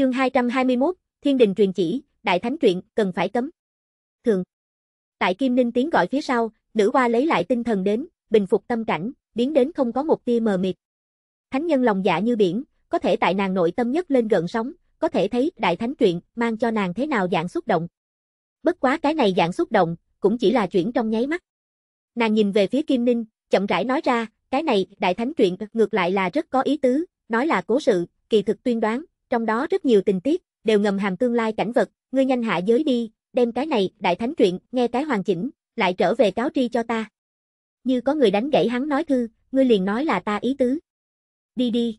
Chương 221, Thiên đình truyền chỉ, Đại Thánh truyện, cần phải cấm. Thường. Tại Kim Ninh tiếng gọi phía sau, nữ hoa lấy lại tinh thần đến, bình phục tâm cảnh, biến đến không có một tia mờ mịt. Thánh nhân lòng dạ như biển, có thể tại nàng nội tâm nhất lên gần sóng, có thể thấy Đại Thánh truyện mang cho nàng thế nào dạng xúc động. Bất quá cái này dạng xúc động, cũng chỉ là chuyển trong nháy mắt. Nàng nhìn về phía Kim Ninh, chậm rãi nói ra, cái này, Đại Thánh truyện ngược lại là rất có ý tứ, nói là cố sự, kỳ thực tuyên đoán, trong đó rất nhiều tình tiết, đều ngầm hàm tương lai cảnh vật, ngươi nhanh hạ giới đi, đem cái này, đại thánh truyện, nghe cái hoàn chỉnh, lại trở về cáo tri cho ta. Như có người đánh gãy hắn nói thư, ngươi liền nói là ta ý tứ. Đi đi.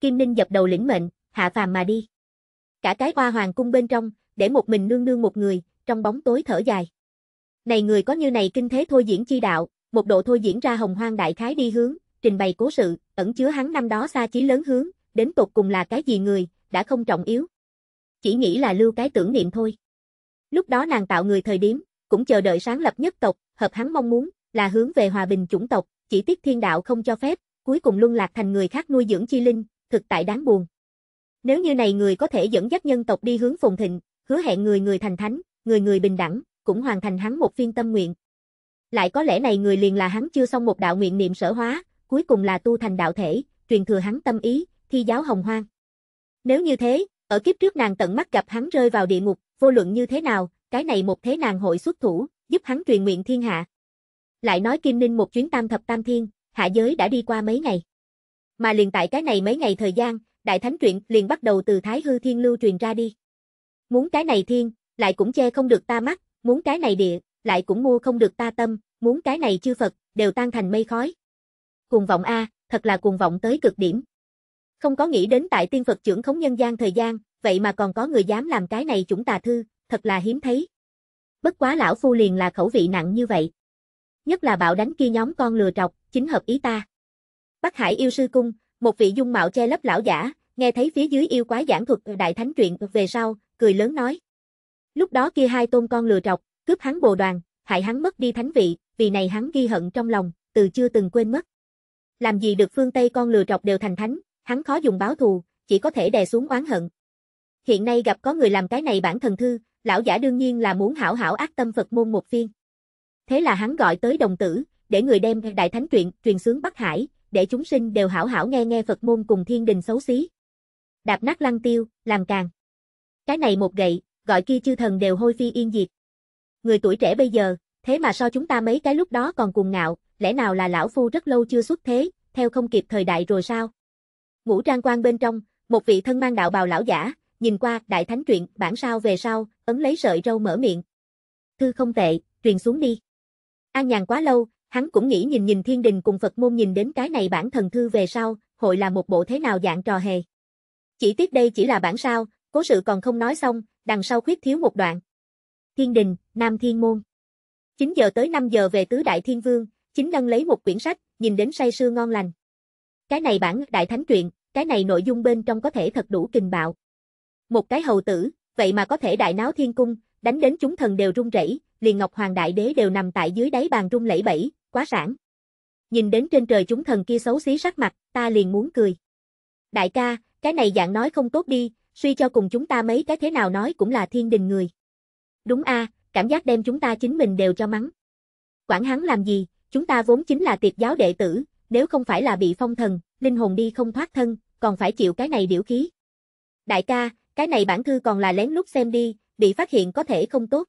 Kim Ninh dập đầu lĩnh mệnh, hạ phàm mà đi. Cả cái hoa hoàng cung bên trong, để một mình nương nương một người, trong bóng tối thở dài. Này người có như này kinh thế thôi diễn chi đạo, một độ thôi diễn ra hồng hoang đại khái đi hướng, trình bày cố sự, ẩn chứa hắn năm đó xa chí lớn hướng, đến tột cùng là cái gì người, đã không trọng yếu. Chỉ nghĩ là lưu cái tưởng niệm thôi. Lúc đó nàng tạo người thời điểm, cũng chờ đợi sáng lập nhất tộc, hợp hắn mong muốn, là hướng về hòa bình chủng tộc, chỉ tiếc thiên đạo không cho phép, cuối cùng luân lạc thành người khác nuôi dưỡng chi linh, thực tại đáng buồn. Nếu như này người có thể dẫn dắt nhân tộc đi hướng phồn thịnh, hứa hẹn người người thành thánh, người người bình đẳng, cũng hoàn thành hắn một phiên tâm nguyện. Lại có lẽ này người liền là hắn chưa xong một đạo nguyện niệm sở hóa, cuối cùng là tu thành đạo thể, truyền thừa hắn tâm ý, thi giáo hồng hoang. Nếu như thế, ở kiếp trước nàng tận mắt gặp hắn rơi vào địa ngục, vô luận như thế nào, cái này một thế nàng hội xuất thủ, giúp hắn truyền nguyện thiên hạ. Lại nói Kim Ninh một chuyến tam thập tam thiên, hạ giới đã đi qua mấy ngày. Mà liền tại cái này mấy ngày thời gian, đại thánh truyện liền bắt đầu từ Thái Hư Thiên lưu truyền ra đi. Muốn cái này thiên, lại cũng che không được ta mắt, muốn cái này địa, lại cũng mua không được ta tâm, muốn cái này chư Phật, đều tan thành mây khói. Cuồng vọng a, thật là cuồng vọng tới cực điểm. Không có nghĩ đến tại tiên Phật trưởng khống nhân gian thời gian, vậy mà còn có người dám làm cái này chúng tà thư, thật là hiếm thấy. Bất quá lão phu liền là khẩu vị nặng như vậy. Nhất là bạo đánh kia nhóm con lừa trọc, chính hợp ý ta. Bắc Hải yêu sư cung, một vị dung mạo che lấp lão giả, nghe thấy phía dưới yêu quái giảng thuật đại thánh truyện về sau, cười lớn nói. Lúc đó kia hai tôn con lừa trọc, cướp hắn bồ đoàn, hại hắn mất đi thánh vị, vì này hắn ghi hận trong lòng, từ chưa từng quên mất. Làm gì được phương Tây con lừa trọc đều thành thánh, hắn khó dùng báo thù, chỉ có thể đè xuống oán hận. Hiện nay gặp có người làm cái này bản thần thư, lão giả đương nhiên là muốn hảo hảo ác tâm Phật môn một phiên. Thế là hắn gọi tới đồng tử, để người đem đại thánh truyện truyền xuống Bắc Hải, để chúng sinh đều hảo hảo nghe nghe Phật môn cùng thiên đình xấu xí. Đạp nát lăng tiêu, làm càng. Cái này một gậy, gọi kia chư thần đều hôi phi yên diệt. Người tuổi trẻ bây giờ, thế mà so chúng ta mấy cái lúc đó còn cuồng ngạo, lẽ nào là lão phu rất lâu chưa xuất thế, theo không kịp thời đại rồi sao? Ngũ trang quan bên trong, một vị thân mang đạo bào lão giả, nhìn qua đại thánh truyện, bản sao về sau, ấn lấy sợi râu mở miệng. Thư không tệ, truyền xuống đi. An nhàn quá lâu, hắn cũng nghĩ nhìn nhìn thiên đình cùng Phật môn nhìn đến cái này bản thần thư về sau, hội là một bộ thế nào dạng trò hề. Chỉ tiếc đây chỉ là bản sao, cố sự còn không nói xong, đằng sau khuyết thiếu một đoạn. Thiên đình, Nam Thiên Môn 9 giờ tới 5 giờ về tứ đại thiên vương, chính nâng lấy một quyển sách, nhìn đến say sưa ngon lành. Cái này bản đại thánh truyện, cái này nội dung bên trong có thể thật đủ kinh bạo. Một cái hầu tử, vậy mà có thể đại náo thiên cung, đánh đến chúng thần đều rung rẩy, liền Ngọc Hoàng Đại Đế đều nằm tại dưới đáy bàn rung lẩy bẩy, quá sản. Nhìn đến trên trời chúng thần kia xấu xí sắc mặt, ta liền muốn cười. Đại ca, cái này dạng nói không tốt đi, suy cho cùng chúng ta mấy cái thế nào nói cũng là thiên đình người. Đúng a, cảm giác đem chúng ta chính mình đều cho mắng. Quản hắn làm gì, chúng ta vốn chính là tiệt giáo đệ tử, nếu không phải là bị phong thần, linh hồn đi không thoát thân, còn phải chịu cái này điểu khí. Đại ca, cái này bản thư còn là lén lút xem đi, bị phát hiện có thể không tốt.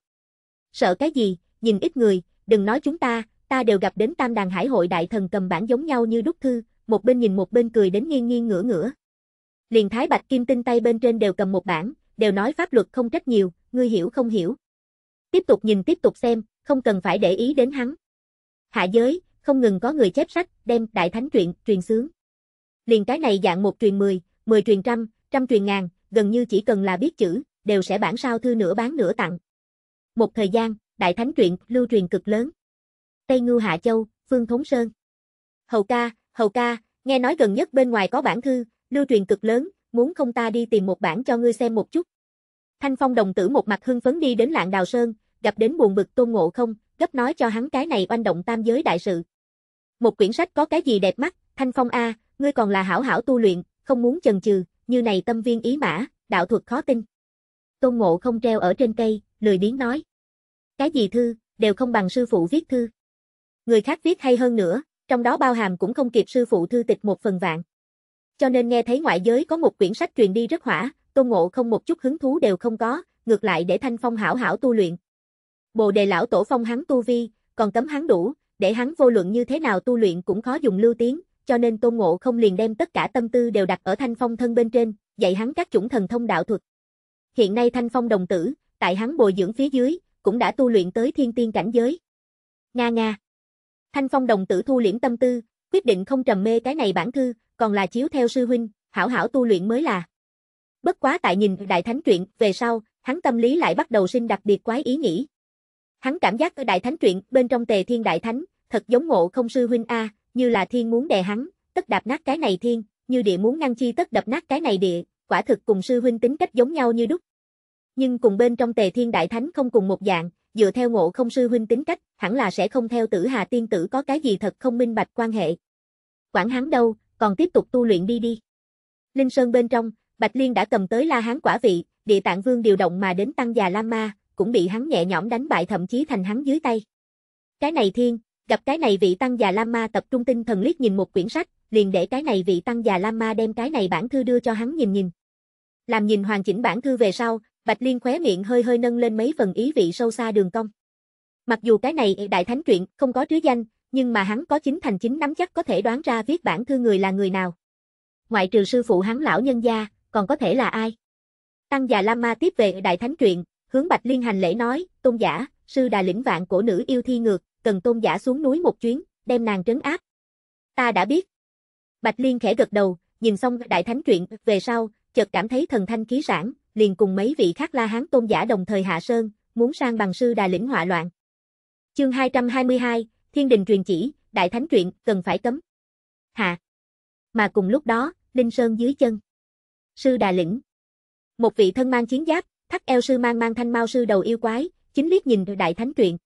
Sợ cái gì, nhìn ít người, đừng nói chúng ta, ta đều gặp đến tam đàn hải hội đại thần cầm bản giống nhau như đúc thư, một bên nhìn một bên cười đến nghiêng nghiêng ngửa ngửa. Liền thái bạch kim tinh tay bên trên đều cầm một bản, đều nói pháp luật không trách nhiều, ngươi hiểu không hiểu. Tiếp tục nhìn tiếp tục xem, không cần phải để ý đến hắn. Hạ giới, không ngừng có người chép sách, đem đại thánh truyện, truyền xướng. Liền cái này dạng một truyền mười, mười truyền trăm, trăm truyền ngàn, gần như chỉ cần là biết chữ, đều sẽ bản sao thư nửa bán nửa tặng. Một thời gian, đại thánh truyện lưu truyền cực lớn. Tây Ngưu Hạ Châu, Phương Thống Sơn. Hầu ca, hầu ca, nghe nói gần nhất bên ngoài có bản thư, lưu truyền cực lớn, muốn không ta đi tìm một bản cho ngươi xem một chút. Thanh Phong đồng tử một mặt hưng phấn đi đến Lạng Đào Sơn, gặp đến buồn bực Tôn Ngộ Không, gấp nói cho hắn cái này oanh động tam giới đại sự. Một quyển sách có cái gì đẹp mắt, Thanh Phong A, ngươi còn là hảo hảo tu luyện, không muốn chần chừ, như này tâm viên ý mã, đạo thuật khó tin. Tôn Ngộ không treo ở trên cây, lười biếng nói. Cái gì thư, đều không bằng sư phụ viết thư. Người khác viết hay hơn nữa, trong đó bao hàm cũng không kịp sư phụ thư tịch một phần vạn. Cho nên nghe thấy ngoại giới có một quyển sách truyền đi rất hỏa, Tôn Ngộ không một chút hứng thú đều không có, ngược lại để Thanh Phong hảo hảo tu luyện. Bồ đề lão tổ phong hắn tu vi, còn cấm hắn đủ, để hắn vô luận như thế nào tu luyện cũng khó dùng lưu tiếng, cho nên Tôn Ngộ không liền đem tất cả tâm tư đều đặt ở Thanh Phong thân bên trên, dạy hắn các chủng thần thông đạo thuật. Hiện nay Thanh Phong đồng tử, tại hắn bồi dưỡng phía dưới, cũng đã tu luyện tới thiên tiên cảnh giới. Nga nga. Thanh Phong đồng tử thu liễm tâm tư, quyết định không trầm mê cái này bản thư, còn là chiếu theo sư huynh, hảo hảo tu luyện mới là. Bất quá tại nhìn Đại Thánh truyện về sau, hắn tâm lý lại bắt đầu sinh đặc biệt quái ý nghĩ. Hắn cảm giác ở đại thánh truyện, bên trong tề thiên đại thánh, thật giống ngộ không sư huynh A, như là thiên muốn đè hắn, tất đạp nát cái này thiên, như địa muốn ngăn chi tất đập nát cái này địa, quả thực cùng sư huynh tính cách giống nhau như đúc. Nhưng cùng bên trong tề thiên đại thánh không cùng một dạng, dựa theo ngộ không sư huynh tính cách, hẳn là sẽ không theo tử hà tiên tử có cái gì thật không minh bạch quan hệ. Quản hắn đâu, còn tiếp tục tu luyện đi đi. Linh Sơn bên trong, Bạch Liên đã cầm tới la hán quả vị, địa tạng vương điều động mà đến tăng già Lama, cũng bị hắn nhẹ nhõm đánh bại thậm chí thành hắn dưới tay. Cái này thiên, gặp cái này vị tăng già lama tập trung tinh thần liếc nhìn một quyển sách, liền để cái này vị tăng già lama đem cái này bản thư đưa cho hắn nhìn nhìn. Làm nhìn hoàn chỉnh bản thư về sau, Bạch Liên khóe miệng hơi hơi nâng lên mấy phần ý vị sâu xa đường cong. Mặc dù cái này đại thánh truyện không có chứa danh, nhưng mà hắn có chính thành chính nắm chắc có thể đoán ra viết bản thư người là người nào. Ngoại trừ sư phụ hắn lão nhân gia, còn có thể là ai? Tăng già Lama tiếp về đại thánh truyện, hướng Bạch Liên hành lễ nói, tôn giả, sư đà lĩnh vạn cổ nữ yêu thi ngược, cần tôn giả xuống núi một chuyến, đem nàng trấn áp. Ta đã biết. Bạch Liên khẽ gật đầu, nhìn xong đại thánh truyện, về sau, chợt cảm thấy thần thanh khí sản, liền cùng mấy vị khác la hán tôn giả đồng thời hạ sơn, muốn sang bằng sư đà lĩnh họa loạn. Chương 222, Thiên đình truyền chỉ, đại thánh truyện, cần phải cấm. Hạ. Mà cùng lúc đó, Linh Sơn dưới chân. Sư Đà Lĩnh. Một vị thân mang chiến giáp, Thắt eo sư mang mang thanh mao sư đầu yêu quái, chính liếc nhìn đại thánh truyện.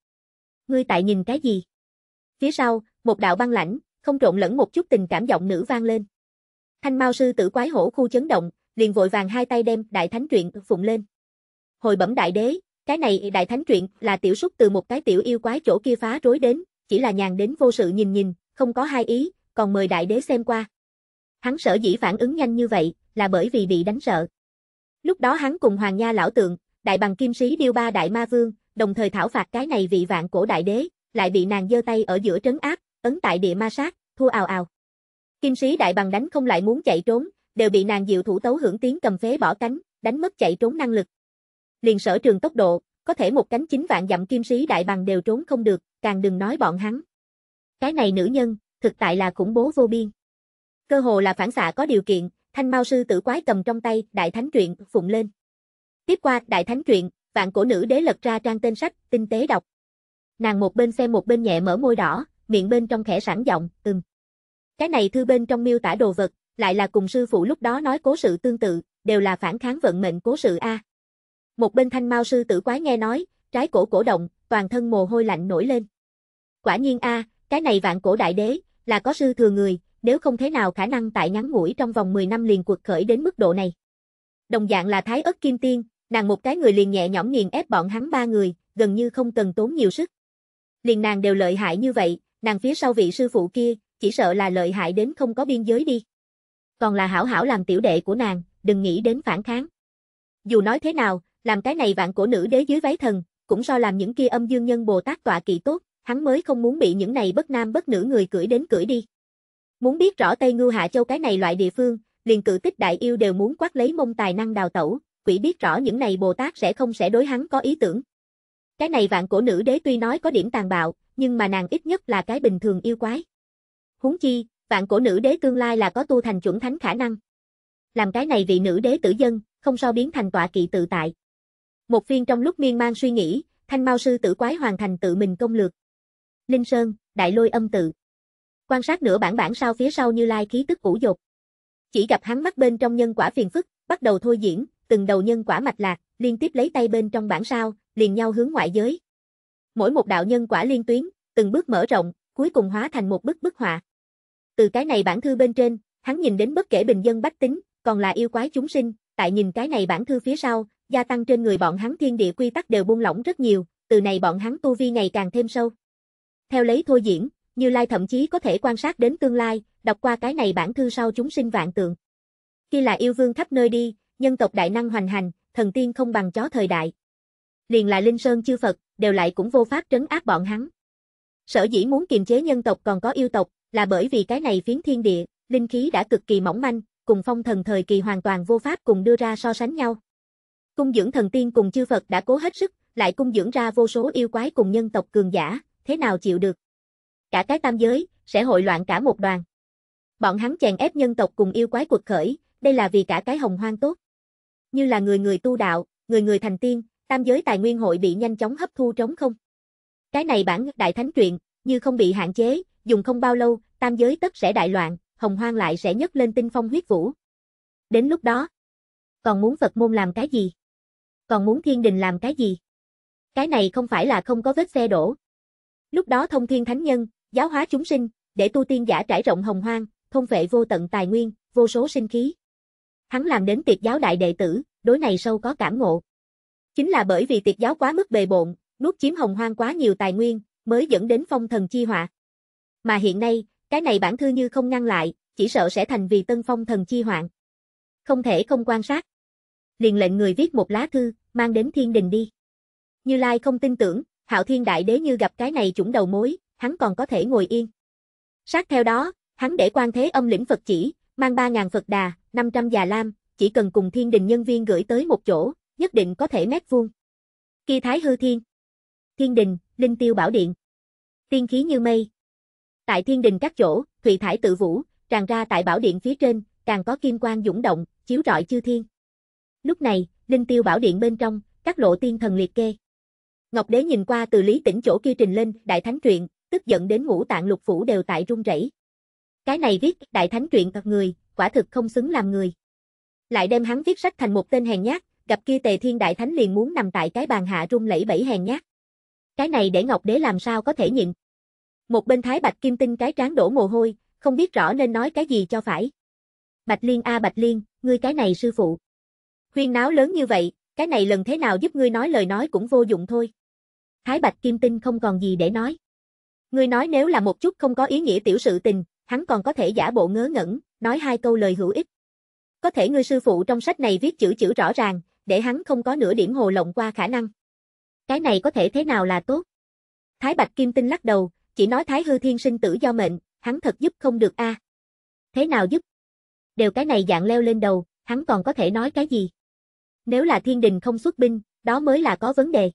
Ngươi tại nhìn cái gì? Phía sau, một đạo băng lãnh, không trộn lẫn một chút tình cảm giọng nữ vang lên. Thanh Mao sư tử quái hổ khu chấn động, liền vội vàng hai tay đem đại thánh truyện phụng lên. Hồi bẩm đại đế, cái này đại thánh truyện là tiểu xúc từ một cái tiểu yêu quái chỗ kia phá rối đến, chỉ là nhàn đến vô sự nhìn nhìn, không có hai ý, còn mời đại đế xem qua. Hắn sở dĩ phản ứng nhanh như vậy, là bởi vì bị đánh sợ. Lúc đó hắn cùng Hoàng Nha lão tượng, đại bằng kim sĩ điêu ba đại ma vương, đồng thời thảo phạt cái này vị vạn cổ đại đế, lại bị nàng giơ tay ở giữa trấn áp, ấn tại địa ma sát, thua ào ào. Kim sĩ đại bằng đánh không lại muốn chạy trốn, đều bị nàng diệu thủ tấu hưởng tiếng cầm phế bỏ cánh, đánh mất chạy trốn năng lực. Liền sở trường tốc độ, có thể một cánh chín vạn dặm kim sĩ đại bằng đều trốn không được, càng đừng nói bọn hắn. Cái này nữ nhân, thực tại là khủng bố vô biên. Cơ hồ là phản xạ có điều kiện, thanh mao sư tử quái cầm trong tay, đại thánh truyện, phụng lên. Tiếp qua, đại thánh truyện, vạn cổ nữ đế lật ra trang tên sách, tinh tế đọc. Nàng một bên xem một bên nhẹ mở môi đỏ, miệng bên trong khẽ sẵn giọng, ừm. Cái này thư bên trong miêu tả đồ vật, lại là cùng sư phụ lúc đó nói cố sự tương tự, đều là phản kháng vận mệnh cố sự A. Một bên thanh mao sư tử quái nghe nói, trái cổ cổ động, toàn thân mồ hôi lạnh nổi lên. Quả nhiên A, cái này vạn cổ đại đế, là có sư thừa người, nếu không thế nào khả năng tại ngắn ngủi trong vòng 10 năm liền cuộc khởi đến mức độ này. Đồng dạng là Thái ất Kim Tiên, nàng một cái người liền nhẹ nhõm nghiền ép bọn hắn ba người, gần như không cần tốn nhiều sức. Liền nàng đều lợi hại như vậy, nàng phía sau vị sư phụ kia, chỉ sợ là lợi hại đến không có biên giới đi. Còn là hảo hảo làm tiểu đệ của nàng, đừng nghĩ đến phản kháng. Dù nói thế nào, làm cái này vạn cổ nữ đế dưới váy thần, cũng so làm những kia âm dương nhân Bồ Tát tọa kỵ tốt, hắn mới không muốn bị những này bất nam bất nữ người cưỡi đến cưỡi đi. Muốn biết rõ Tây Ngưu Hạ Châu cái này loại địa phương, liền cự tích đại yêu đều muốn quát lấy mông tài năng đào tẩu, quỷ biết rõ những này Bồ Tát sẽ không sẽ đối hắn có ý tưởng. Cái này vạn cổ nữ đế tuy nói có điểm tàn bạo, nhưng mà nàng ít nhất là cái bình thường yêu quái. Huống chi, vạn cổ nữ đế tương lai là có tu thành chuẩn thánh khả năng. Làm cái này vị nữ đế tử dân, không sao biến thành tọa kỵ tự tại. Một phiên trong lúc miên man suy nghĩ, thanh mao sư tử quái hoàn thành tự mình công lược. Linh Sơn, đại lôi âm tự. Quan sát nửa bản bản sao phía sau Như Lai khí tức cũ dục Chỉ gặp hắn mắt bên trong nhân quả phiền phức, bắt đầu thôi diễn, từng đầu nhân quả mạch lạc, liên tiếp lấy tay bên trong bản sao, liền nhau hướng ngoại giới. Mỗi một đạo nhân quả liên tuyến, từng bước mở rộng, cuối cùng hóa thành một bức bức họa. Từ cái này bản thư bên trên, hắn nhìn đến bất kể bình dân bách tính, còn là yêu quái chúng sinh, tại nhìn cái này bản thư phía sau, gia tăng trên người bọn hắn thiên địa quy tắc đều buông lỏng rất nhiều, từ này bọn hắn tu vi ngày càng thêm sâu. Theo lấy thôi diễn, như Lai thậm chí có thể quan sát đến tương lai, đọc qua cái này bản thư sau chúng sinh vạn tượng. Khi là yêu vương khắp nơi đi, nhân tộc đại năng hoành hành, thần tiên không bằng chó thời đại. Liền là Linh Sơn chư Phật, đều lại cũng vô pháp trấn áp bọn hắn. Sở dĩ muốn kiềm chế nhân tộc còn có yêu tộc, là bởi vì cái này phiến thiên địa, linh khí đã cực kỳ mỏng manh, cùng phong thần thời kỳ hoàn toàn vô pháp cùng đưa ra so sánh nhau. Cung dưỡng thần tiên cùng chư Phật đã cố hết sức, lại cung dưỡng ra vô số yêu quái cùng nhân tộc cường giả, thế nào chịu được cả cái tam giới, sẽ hội loạn cả một đoàn. Bọn hắn chèn ép nhân tộc cùng yêu quái cuộc khởi, đây là vì cả cái hồng hoang tốt. Như là người người tu đạo, người người thành tiên, tam giới tài nguyên hội bị nhanh chóng hấp thu trống không. Cái này bản đại thánh truyện, như không bị hạn chế, dùng không bao lâu, tam giới tất sẽ đại loạn, hồng hoang lại sẽ nhấc lên tinh phong huyết vũ. Đến lúc đó, còn muốn Phật môn làm cái gì? Còn muốn thiên đình làm cái gì? Cái này không phải là không có vết xe đổ. Lúc đó thông thiên thánh nhân, giáo hóa chúng sinh, để tu tiên giả trải rộng hồng hoang, thông vệ vô tận tài nguyên, vô số sinh khí. Hắn làm đến tiệt giáo đại đệ tử, đối này sâu có cảm ngộ. Chính là bởi vì tiệt giáo quá mức bề bộn, nuốt chiếm hồng hoang quá nhiều tài nguyên, mới dẫn đến phong thần chi họa. Mà hiện nay, cái này bản thư như không ngăn lại, chỉ sợ sẽ thành vì tân phong thần chi hoạn. Không thể không quan sát. Liền lệnh người viết một lá thư, mang đến thiên đình đi. Như Lai không tin tưởng, Hạo Thiên Đại Đế như gặp cái này chủng đầu mối, hắn còn có thể ngồi yên. Sát theo đó, hắn để quan thế âm lĩnh Phật chỉ, mang 3.000 Phật đà, 500 già lam, chỉ cần cùng thiên đình nhân viên gửi tới một chỗ, nhất định có thể mét vuông. Kỳ thái hư thiên. Thiên đình, linh tiêu bảo điện. Tiên khí như mây. Tại thiên đình các chỗ, thủy thải tự vũ, tràn ra tại bảo điện phía trên, càng có kim quang dũng động, chiếu rọi chư thiên. Lúc này, linh tiêu bảo điện bên trong, các lộ tiên thần liệt kê. Ngọc Đế nhìn qua từ Lý tỉnh chỗ kia trình lên Đại Thánh truyện, tức giận đến ngũ tạng lục phủ đều tại run rẩy. Cái này viết đại thánh truyện thật người, quả thực không xứng làm người. Lại đem hắn viết sách thành một tên hèn nhát, gặp kia Tề Thiên đại thánh liền muốn nằm tại cái bàn hạ rung lẫy bảy hèn nhát. Cái này để Ngọc Đế làm sao có thể nhịn. Một bên Thái Bạch Kim Tinh cái trán đổ mồ hôi, không biết rõ nên nói cái gì cho phải. Bạch Liên a Bạch Liên, ngươi cái này sư phụ. Khuyên náo lớn như vậy, cái này lần thế nào giúp ngươi nói lời nói cũng vô dụng thôi. Thái Bạch Kim Tinh không còn gì để nói. Ngươi nói nếu là một chút không có ý nghĩa tiểu sự tình, hắn còn có thể giả bộ ngớ ngẩn, nói hai câu lời hữu ích. Có thể ngươi sư phụ trong sách này viết chữ chữ rõ ràng, để hắn không có nửa điểm hồ lộng qua khả năng. Cái này có thể thế nào là tốt? Thái Bạch Kim Tinh lắc đầu, chỉ nói Thái Hư Thiên sinh tử do mệnh, hắn thật giúp không được a. À. Thế nào giúp? Đều cái này dạng leo lên đầu, hắn còn có thể nói cái gì? Nếu là thiên đình không xuất binh, đó mới là có vấn đề.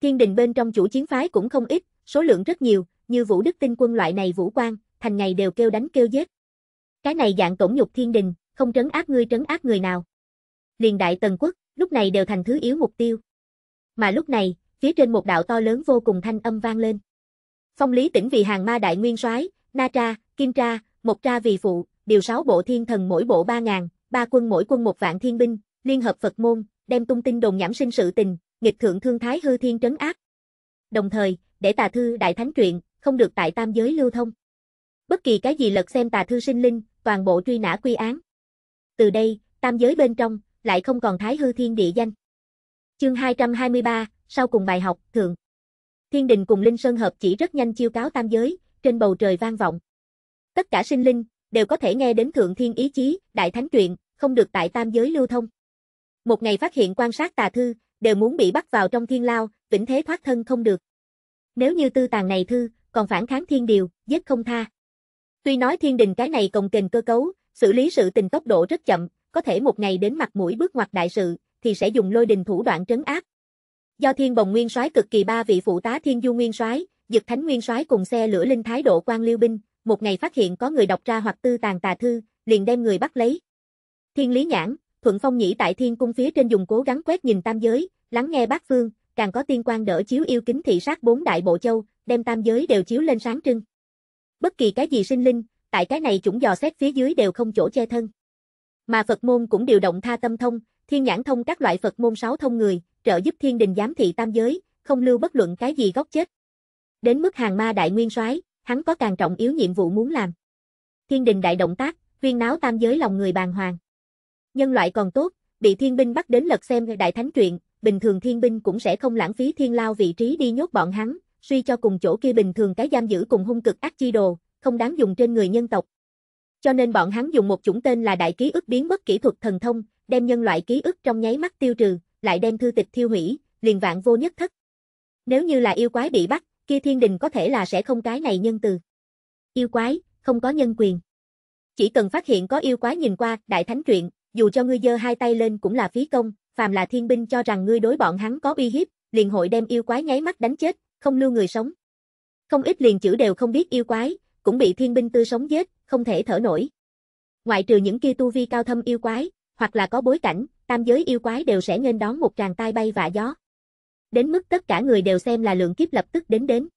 Thiên đình bên trong chủ chiến phái cũng không ít, số lượng rất nhiều, như Vũ Đức Tinh quân loại này vũ quan, thành ngày đều kêu đánh kêu giết. Cái này dạng cổng nhục thiên đình, không trấn áp ngươi trấn áp người nào. Liền đại tần quốc, lúc này đều thành thứ yếu mục tiêu. Mà lúc này, phía trên một đạo to lớn vô cùng thanh âm vang lên. Phong Lý tỉnh vì hàng ma đại nguyên soái, Na Tra, Kim Tra, một Tra vì phụ, điều sáu bộ thiên thần mỗi bộ ba ngàn, ba quân mỗi quân một vạn thiên binh, liên hợp Phật môn, đem tung tin đồn nhảm sinh sự tình, nghịch thượng thương thái hư thiên trấn áp. Đồng thời, để tà thư đại thánh truyện, không được tại tam giới lưu thông. Bất kỳ cái gì lật xem tà thư sinh linh, toàn bộ truy nã quy án. Từ đây, tam giới bên trong, lại không còn thái hư thiên địa danh. Chương 223, sau cùng bài học, thượng. Thiên đình cùng Linh Sơn Hợp chỉ rất nhanh chiêu cáo tam giới, trên bầu trời vang vọng. Tất cả sinh linh, đều có thể nghe đến thượng thiên ý chí, đại thánh truyện, không được tại tam giới lưu thông. Một ngày phát hiện quan sát tà thư, đều muốn bị bắt vào trong thiên lao, vĩnh thế thoát thân không được. Nếu như tư tàng này thư, còn phản kháng thiên điều, giết không tha. Tuy nói thiên đình cái này cồng kềnh cơ cấu, xử lý sự tình tốc độ rất chậm, có thể một ngày đến mặt mũi bước ngoặt đại sự, thì sẽ dùng lôi đình thủ đoạn trấn áp. Do thiên bồng nguyên soái cực kỳ ba vị phụ tá thiên du nguyên soái, dực thánh nguyên soái cùng xe lửa linh thái độ quan liêu binh, một ngày phát hiện có người đọc ra hoặc tư tàn tà thư, liền đem người bắt lấy. Thiên lý nhãn, thuận phong nhĩ tại thiên cung phía trên dùng cố gắng quét nhìn tam giới, lắng nghe bát phương, càng có tiên quan đỡ chiếu yêu kính thị sát bốn đại bộ châu, đem tam giới đều chiếu lên sáng trưng. Bất kỳ cái gì sinh linh, tại cái này chủng dò xét phía dưới đều không chỗ che thân. Mà Phật môn cũng điều động tha tâm thông, thiên nhãn thông các loại Phật môn sáu thông người, trợ giúp thiên đình giám thị tam giới, không lưu bất luận cái gì góc chết. Đến mức hàng ma đại nguyên soái, hắn có càng trọng yếu nhiệm vụ muốn làm. Thiên đình đại động tác, huyên náo tam giới lòng người bàn hoàng. Nhân loại còn tốt, bị thiên binh bắt đến lật xem đại thánh truyện, bình thường thiên binh cũng sẽ không lãng phí thiên lao vị trí đi nhốt bọn hắn, suy cho cùng chỗ kia bình thường cái giam giữ cùng hung cực ác chi đồ, không đáng dùng trên người nhân tộc. Cho nên bọn hắn dùng một chủng tên là đại ký ức biến mất kỹ thuật thần thông, đem nhân loại ký ức trong nháy mắt tiêu trừ, lại đem thư tịch thiêu hủy, liền vạn vô nhất thất. Nếu như là yêu quái bị bắt, kia thiên đình có thể là sẽ không cái này nhân từ. Yêu quái, không có nhân quyền. Chỉ cần phát hiện có yêu quái nhìn qua, đại thánh truyện, dù cho ngươi giơ hai tay lên cũng là phí công, phàm là thiên binh cho rằng ngươi đối bọn hắn có uy hiếp, liền hội đem yêu quái nháy mắt đánh chết, không lưu người sống. Không ít liền chữ đều không biết yêu quái, cũng bị thiên binh tư sống giết, không thể thở nổi. Ngoại trừ những kia tu vi cao thâm yêu quái, hoặc là có bối cảnh, tam giới yêu quái đều sẽ nên đón một tràng tai bay vạ gió. Đến mức tất cả người đều xem là lượng kiếp lập tức đến đến.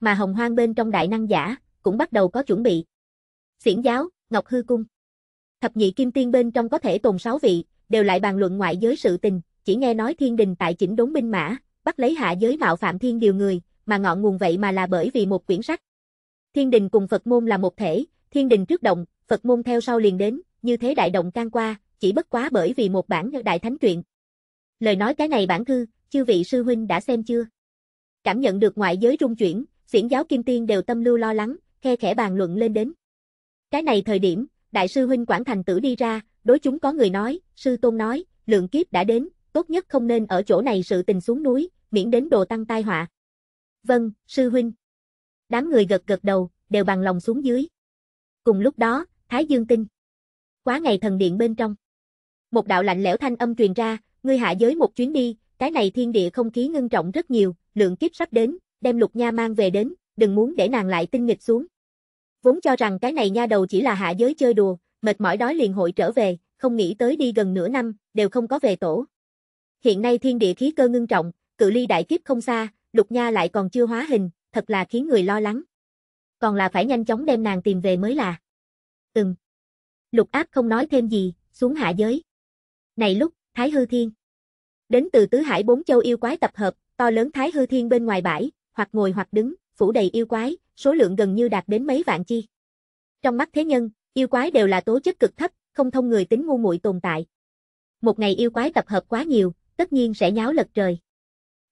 Mà hồng hoang bên trong đại năng giả, cũng bắt đầu có chuẩn bị. Xiển giáo, Ngọc Hư Cung. Thập nhị kim tiên bên trong có thể tồn sáu vị, đều lại bàn luận ngoại giới sự tình, chỉ nghe nói thiên đình tại chỉnh đốn binh mã, bắt lấy hạ giới mạo phạm thiên điều người, mà ngọn nguồn vậy mà là bởi vì một quyển sách. Thiên đình cùng Phật môn là một thể, thiên đình trước động, Phật môn theo sau liền đến, như thế đại động can qua, chỉ bất quá bởi vì một bản đại thánh truyện. Lời nói cái này bản thư, chư vị sư huynh đã xem chưa? Cảm nhận được ngoại giới rung chuyển, diễn giáo kim tiên đều tâm lưu lo lắng, khe khẽ bàn luận lên đến. Cái này thời điểm, đại sư huynh quản Thành Tử đi ra, đối chúng có người nói, sư tôn nói, lượng kiếp đã đến, tốt nhất không nên ở chỗ này sự tình xuống núi, miễn đến đồ tăng tai họa. Vâng, sư huynh. Đám người gật gật đầu, đều bằng lòng xuống dưới. Cùng lúc đó, Thái Dương Tinh. Quá ngày thần điện bên trong. Một đạo lạnh lẽo thanh âm truyền ra, ngươi hạ giới một chuyến đi, cái này thiên địa không khí ngưng trọng rất nhiều, lượng kiếp sắp đến, đem lục nha mang về đến, đừng muốn để nàng lại tinh nghịch xuống. Vốn cho rằng cái này nha đầu chỉ là hạ giới chơi đùa, mệt mỏi đói liền hội trở về, không nghĩ tới đi gần nửa năm, đều không có về tổ. Hiện nay thiên địa khí cơ ngưng trọng, cự ly đại kiếp không xa, Lục Nha lại còn chưa hóa hình, thật là khiến người lo lắng. Còn là phải nhanh chóng đem nàng tìm về mới là. Ừm. Lục Áp không nói thêm gì, xuống hạ giới. Này lúc, Thái Hư Thiên. Đến từ tứ hải bốn châu yêu quái tập hợp, to lớn Thái Hư Thiên bên ngoài bãi, hoặc ngồi hoặc đứng, phủ đầy yêu quái, số lượng gần như đạt đến mấy vạn chi. Trong mắt thế nhân, yêu quái đều là tố chất cực thấp, không thông người tính ngu muội tồn tại. Một ngày yêu quái tập hợp quá nhiều, tất nhiên sẽ nháo lật trời.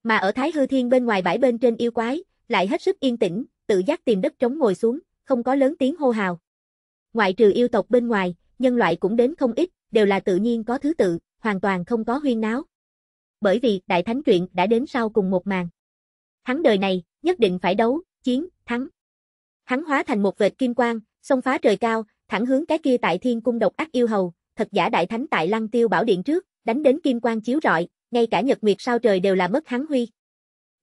Mà ở Thái Hư Thiên bên ngoài bãi bên trên yêu quái, lại hết sức yên tĩnh, tự giác tìm đất trống ngồi xuống, không có lớn tiếng hô hào. Ngoại trừ yêu tộc bên ngoài, nhân loại cũng đến không ít, đều là tự nhiên có thứ tự, hoàn toàn không có huyên náo. Bởi vì đại thánh truyện đã đến sau cùng một màn. Hắn đời này, nhất định phải đấu, chiến, thắng. Hắn hóa thành một vệt kim quang, xông phá trời cao, thẳng hướng cái kia tại thiên cung độc ác yêu hầu, thật giả đại thánh tại lăng tiêu bảo điện trước, đánh đến kim quang chiếu rọi, ngay cả nhật nguyệt sao trời đều là mất hắn huy.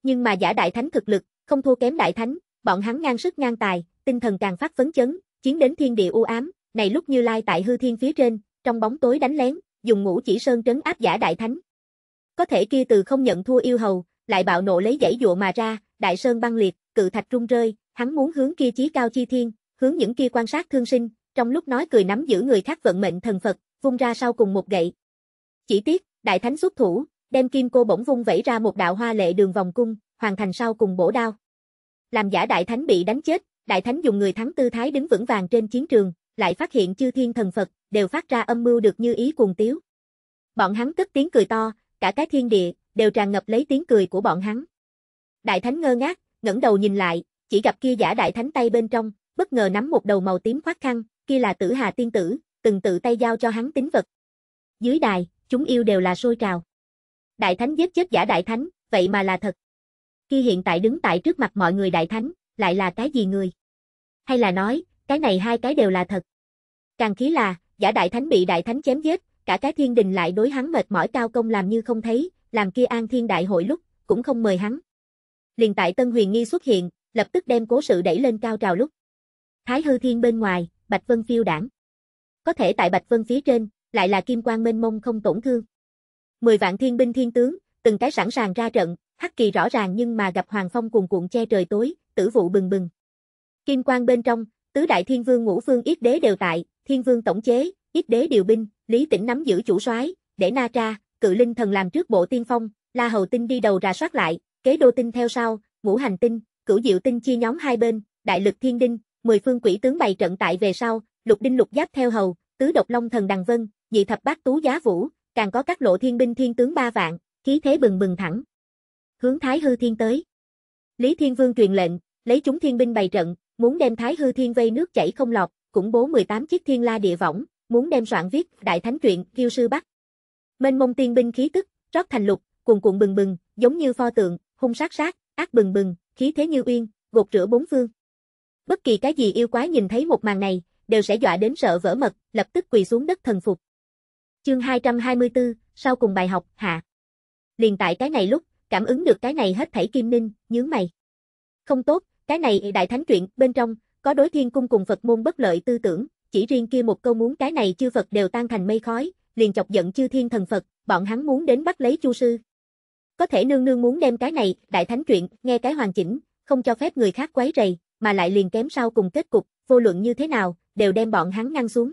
Nhưng mà giả đại thánh thực lực, không thua kém đại thánh, bọn hắn ngang sức ngang tài, tinh thần càng phát phấn chấn, chiến đến thiên địa u ám, này lúc như lai tại hư thiên phía trên, trong bóng tối đánh lén, dùng ngũ chỉ sơn trấn áp giả đại thánh. Có thể kia từ không nhận thua yêu hầu, lại bạo nộ lấy dãy dụa mà ra, đại sơn băng liệt, cự thạch rung rơi, hắn muốn hướng kia chí cao chi thiên, hướng những kia quan sát thương sinh, trong lúc nói cười nắm giữ người khác vận mệnh thần Phật, vung ra sau cùng một gậy. Chỉ tiếc, đại thánh xuất thủ, đem kim cô bỗng vung vẩy ra một đạo hoa lệ đường vòng cung, hoàn thành sau cùng bổ đao. Làm giả đại thánh bị đánh chết, đại thánh dùng người thắng tư thái đứng vững vàng trên chiến trường, lại phát hiện chư thiên thần Phật đều phát ra âm mưu được như ý cuồng tiếu. Bọn hắn cất tiếng cười to, cả cái thiên địa đều tràn ngập lấy tiếng cười của bọn hắn. Đại thánh ngơ ngác, ngẩng đầu nhìn lại, chỉ gặp kia giả đại thánh tay bên trong, bất ngờ nắm một đầu màu tím khoác khăn, kia là Tử Hà tiên tử, từng tự tay giao cho hắn tính vật. Dưới đài, chúng yêu đều là sôi trào. Đại thánh giết chết giả đại thánh, vậy mà là thật. Khi hiện tại đứng tại trước mặt mọi người đại thánh, lại là cái gì người? Hay là nói, cái này hai cái đều là thật? Càng khí là, giả đại thánh bị đại thánh chém giết, cả cái thiên đình lại đối hắn mệt mỏi cao công làm như không thấy, làm kia an thiên đại hội lúc, cũng không mời hắn. Liền tại Tân Huyền Nghi xuất hiện, lập tức đem cố sự đẩy lên cao trào lúc. Thái hư thiên bên ngoài, Bạch Vân phiêu đảng. Có thể tại Bạch Vân phía trên, lại là kim quang mênh mông không tổn thương. 10 vạn thiên binh thiên tướng, từng cái sẵn sàng ra trận, hắc kỳ rõ ràng nhưng mà gặp Hoàng Phong cuồn cuộn che trời tối, tử vụ bừng bừng. Kim quang bên trong, tứ đại thiên vương ngũ phương ít đế đều tại, thiên vương tổng chế, ít đế điều binh, Lý Tĩnh nắm giữ chủ soái, để Na Tra, Cự Linh thần làm trước bộ tiên phong, La Hầu Tinh đi đầu rà soát lại, kế đô tinh theo sau, ngũ hành tinh, cửu diệu tinh chia nhóm hai bên, đại lực thiên đinh, mười phương quỷ tướng bày trận tại về sau, lục đinh lục giáp theo hầu, tứ độc long thần đằng vân, nhị thập bát tú giá vũ, càng có các lộ thiên binh thiên tướng ba vạn, khí thế bừng bừng thẳng. Hướng Thái Hư Thiên tới. Lý Thiên Vương truyền lệnh, lấy chúng thiên binh bày trận, muốn đem Thái Hư Thiên vây nước chảy không lọt, cũng bố 18 chiếc thiên la địa võng, muốn đem soạn viết đại thánh truyện kiêu sư bắc. Mênh mông thiên binh khí tức, rót thành lục, cuồn cuộn bừng bừng, giống như pho tượng, hung sát sát, ác bừng bừng, khí thế như uyên, gột rửa bốn phương. Bất kỳ cái gì yêu quái nhìn thấy một màn này, đều sẽ dọa đến sợ vỡ mật, lập tức quỳ xuống đất thần phục. Chương 224, sau cùng bài học, hạ. Liền tại cái này lúc, cảm ứng được cái này hết thảy Kim Ninh, nhướng mày. Không tốt, cái này đại thánh truyện, bên trong, có đối thiên cung cùng Phật môn bất lợi tư tưởng, chỉ riêng kia một câu muốn cái này chư Phật đều tan thành mây khói, liền chọc giận chư thiên thần Phật, bọn hắn muốn đến bắt lấy Chu sư. Có thể nương nương muốn đem cái này, đại thánh truyện, nghe cái hoàn chỉnh, không cho phép người khác quấy rầy, mà lại liền kém sau cùng kết cục, vô luận như thế nào, đều đem bọn hắn ngăn xuống.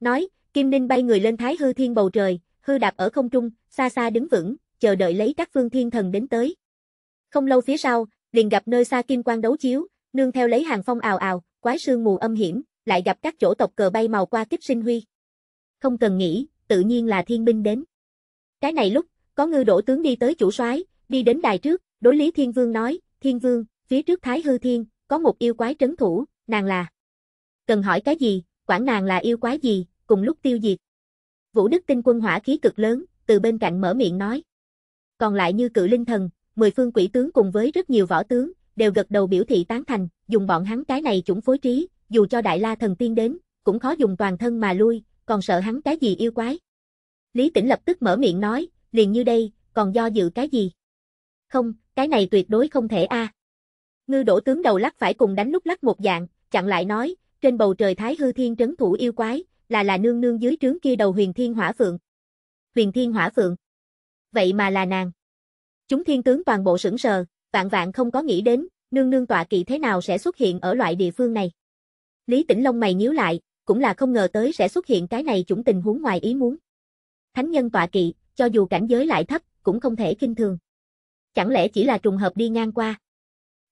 Nói, Kim Ninh bay người lên thái hư thiên bầu trời, hư đạp ở không trung, xa xa đứng vững, chờ đợi lấy các phương thiên thần đến tới. Không lâu phía sau, liền gặp nơi xa kim quang đấu chiếu, nương theo lấy hàng phong ào ào, quái sương mù âm hiểm, lại gặp các chỗ tộc cờ bay màu qua kích sinh huy. Không cần nghĩ, tự nhiên là thiên binh đến. Cái này lúc, có ngư đổ tướng đi tới chủ soái, đi đến đài trước, đối lý thiên vương nói, thiên vương, phía trước thái hư thiên, có một yêu quái trấn thủ, nàng là. Cần hỏi cái gì, quản nàng là yêu quái gì, cùng lúc tiêu diệt. Vũ Đức tinh quân hỏa khí cực lớn, từ bên cạnh mở miệng nói. Còn lại như cự linh thần, mười phương quỷ tướng cùng với rất nhiều võ tướng, đều gật đầu biểu thị tán thành, dùng bọn hắn cái này chủng phối trí, dù cho đại la thần tiên đến, cũng khó dùng toàn thân mà lui, còn sợ hắn cái gì yêu quái. Lý Tĩnh lập tức mở miệng nói, liền như đây, còn do dự cái gì? Không, cái này tuyệt đối không thể a. À. Ngư đổ tướng đầu lắc phải cùng đánh lúc lắc một dạng, chặn lại nói, trên bầu trời Thái Hư Thiên trấn thủ yêu quái, là là nương nương dưới trướng kia đầu huyền thiên hỏa phượng. Huyền thiên hỏa phượng. Vậy mà là nàng. Chúng thiên tướng toàn bộ sững sờ, vạn vạn không có nghĩ đến, nương nương tọa kỵ thế nào sẽ xuất hiện ở loại địa phương này. Lý Tĩnh Long mày nhíu lại, cũng là không ngờ tới sẽ xuất hiện cái này chủng tình huống ngoài ý muốn. Thánh nhân tọa kỵ, cho dù cảnh giới lại thấp, cũng không thể kinh thường. Chẳng lẽ chỉ là trùng hợp đi ngang qua?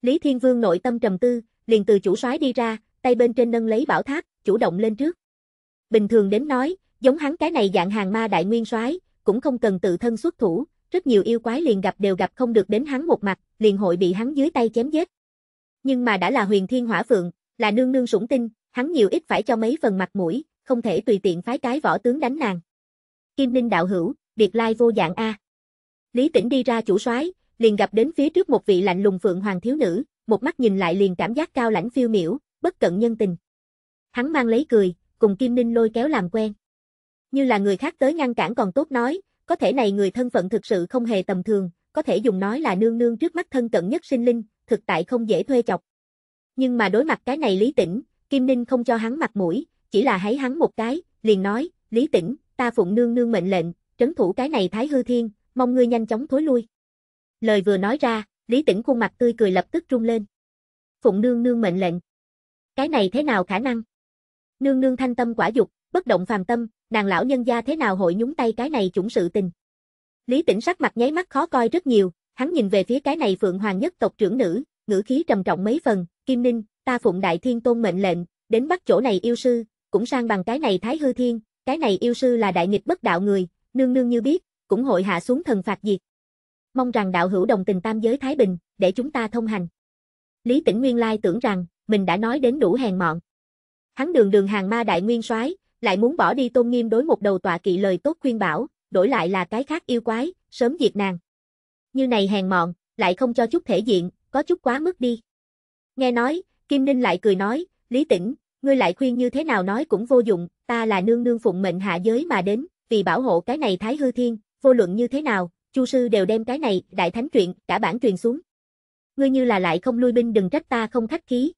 Lý Thiên Vương nội tâm trầm tư, liền từ chủ soái đi ra, tay bên trên nâng lấy bảo tháp, chủ động lên trước. Bình thường đến nói, giống hắn cái này dạng hàng ma đại nguyên soái, cũng không cần tự thân xuất thủ, rất nhiều yêu quái liền gặp đều gặp không được đến hắn một mặt, liền hội bị hắn dưới tay chém giết. Nhưng mà đã là huyền thiên hỏa phượng, là nương nương sủng tinh, hắn nhiều ít phải cho mấy phần mặt mũi, không thể tùy tiện phái cái võ tướng đánh nàng. Kim Ninh đạo hữu, biệt lai vô dạng a. Lý Tĩnh đi ra chủ soái, liền gặp đến phía trước một vị lạnh lùng phượng hoàng thiếu nữ, một mắt nhìn lại liền cảm giác cao lãnh phiêu miểu, bất cận nhân tình. Hắn mang lấy cười, cùng Kim Ninh lôi kéo làm quen. Như là người khác tới ngăn cản còn tốt nói, có thể này người thân phận thực sự không hề tầm thường, có thể dùng nói là nương nương trước mắt thân cận nhất sinh linh, thực tại không dễ thuê chọc. Nhưng mà đối mặt cái này Lý Tĩnh, Kim Ninh không cho hắn mặt mũi, chỉ là hái hắn một cái, liền nói, Lý Tĩnh, ta phụng nương nương mệnh lệnh, trấn thủ cái này Thái Hư Thiên, mong ngươi nhanh chóng thối lui. Lời vừa nói ra, Lý Tĩnh khuôn mặt tươi cười lập tức rung lên. Phụng nương nương mệnh lệnh. Cái này thế nào khả năng? Nương nương thanh tâm quả dục, bất động phàm tâm, nàng lão nhân gia thế nào hội nhúng tay cái này chủng sự tình. Lý tỉnh sắc mặt nháy mắt khó coi rất nhiều, hắn nhìn về phía cái này Phượng Hoàng nhất tộc trưởng nữ, ngữ khí trầm trọng mấy phần, Kim Ninh, ta phụng đại thiên tôn mệnh lệnh, đến bắt chỗ này yêu sư, cũng sang bằng cái này Thái Hư Thiên, cái này yêu sư là đại nghịch bất đạo người, nương nương như biết, cũng hội hạ xuống thần phạt diệt. Mong rằng đạo hữu đồng tình tam giới Thái Bình, để chúng ta thông hành. Lý tỉnh Nguyên Lai tưởng rằng, mình đã nói đến đủ hèn mọn. Hắn đường đường hàng ma đại nguyên soái, lại muốn bỏ đi tôn nghiêm đối một đầu tọa kỵ lời tốt khuyên bảo, đổi lại là cái khác yêu quái, sớm diệt nàng. Như này hèn mọn, lại không cho chút thể diện, có chút quá mức đi. Nghe nói, Kim Ninh lại cười nói, Lý Tĩnh, ngươi lại khuyên như thế nào nói cũng vô dụng, ta là nương nương phụng mệnh hạ giới mà đến, vì bảo hộ cái này Thái Hư Thiên, vô luận như thế nào, Chu sư đều đem cái này, đại thánh truyện, cả bản truyền xuống. Ngươi như là lại không lui binh đừng trách ta không khách khí.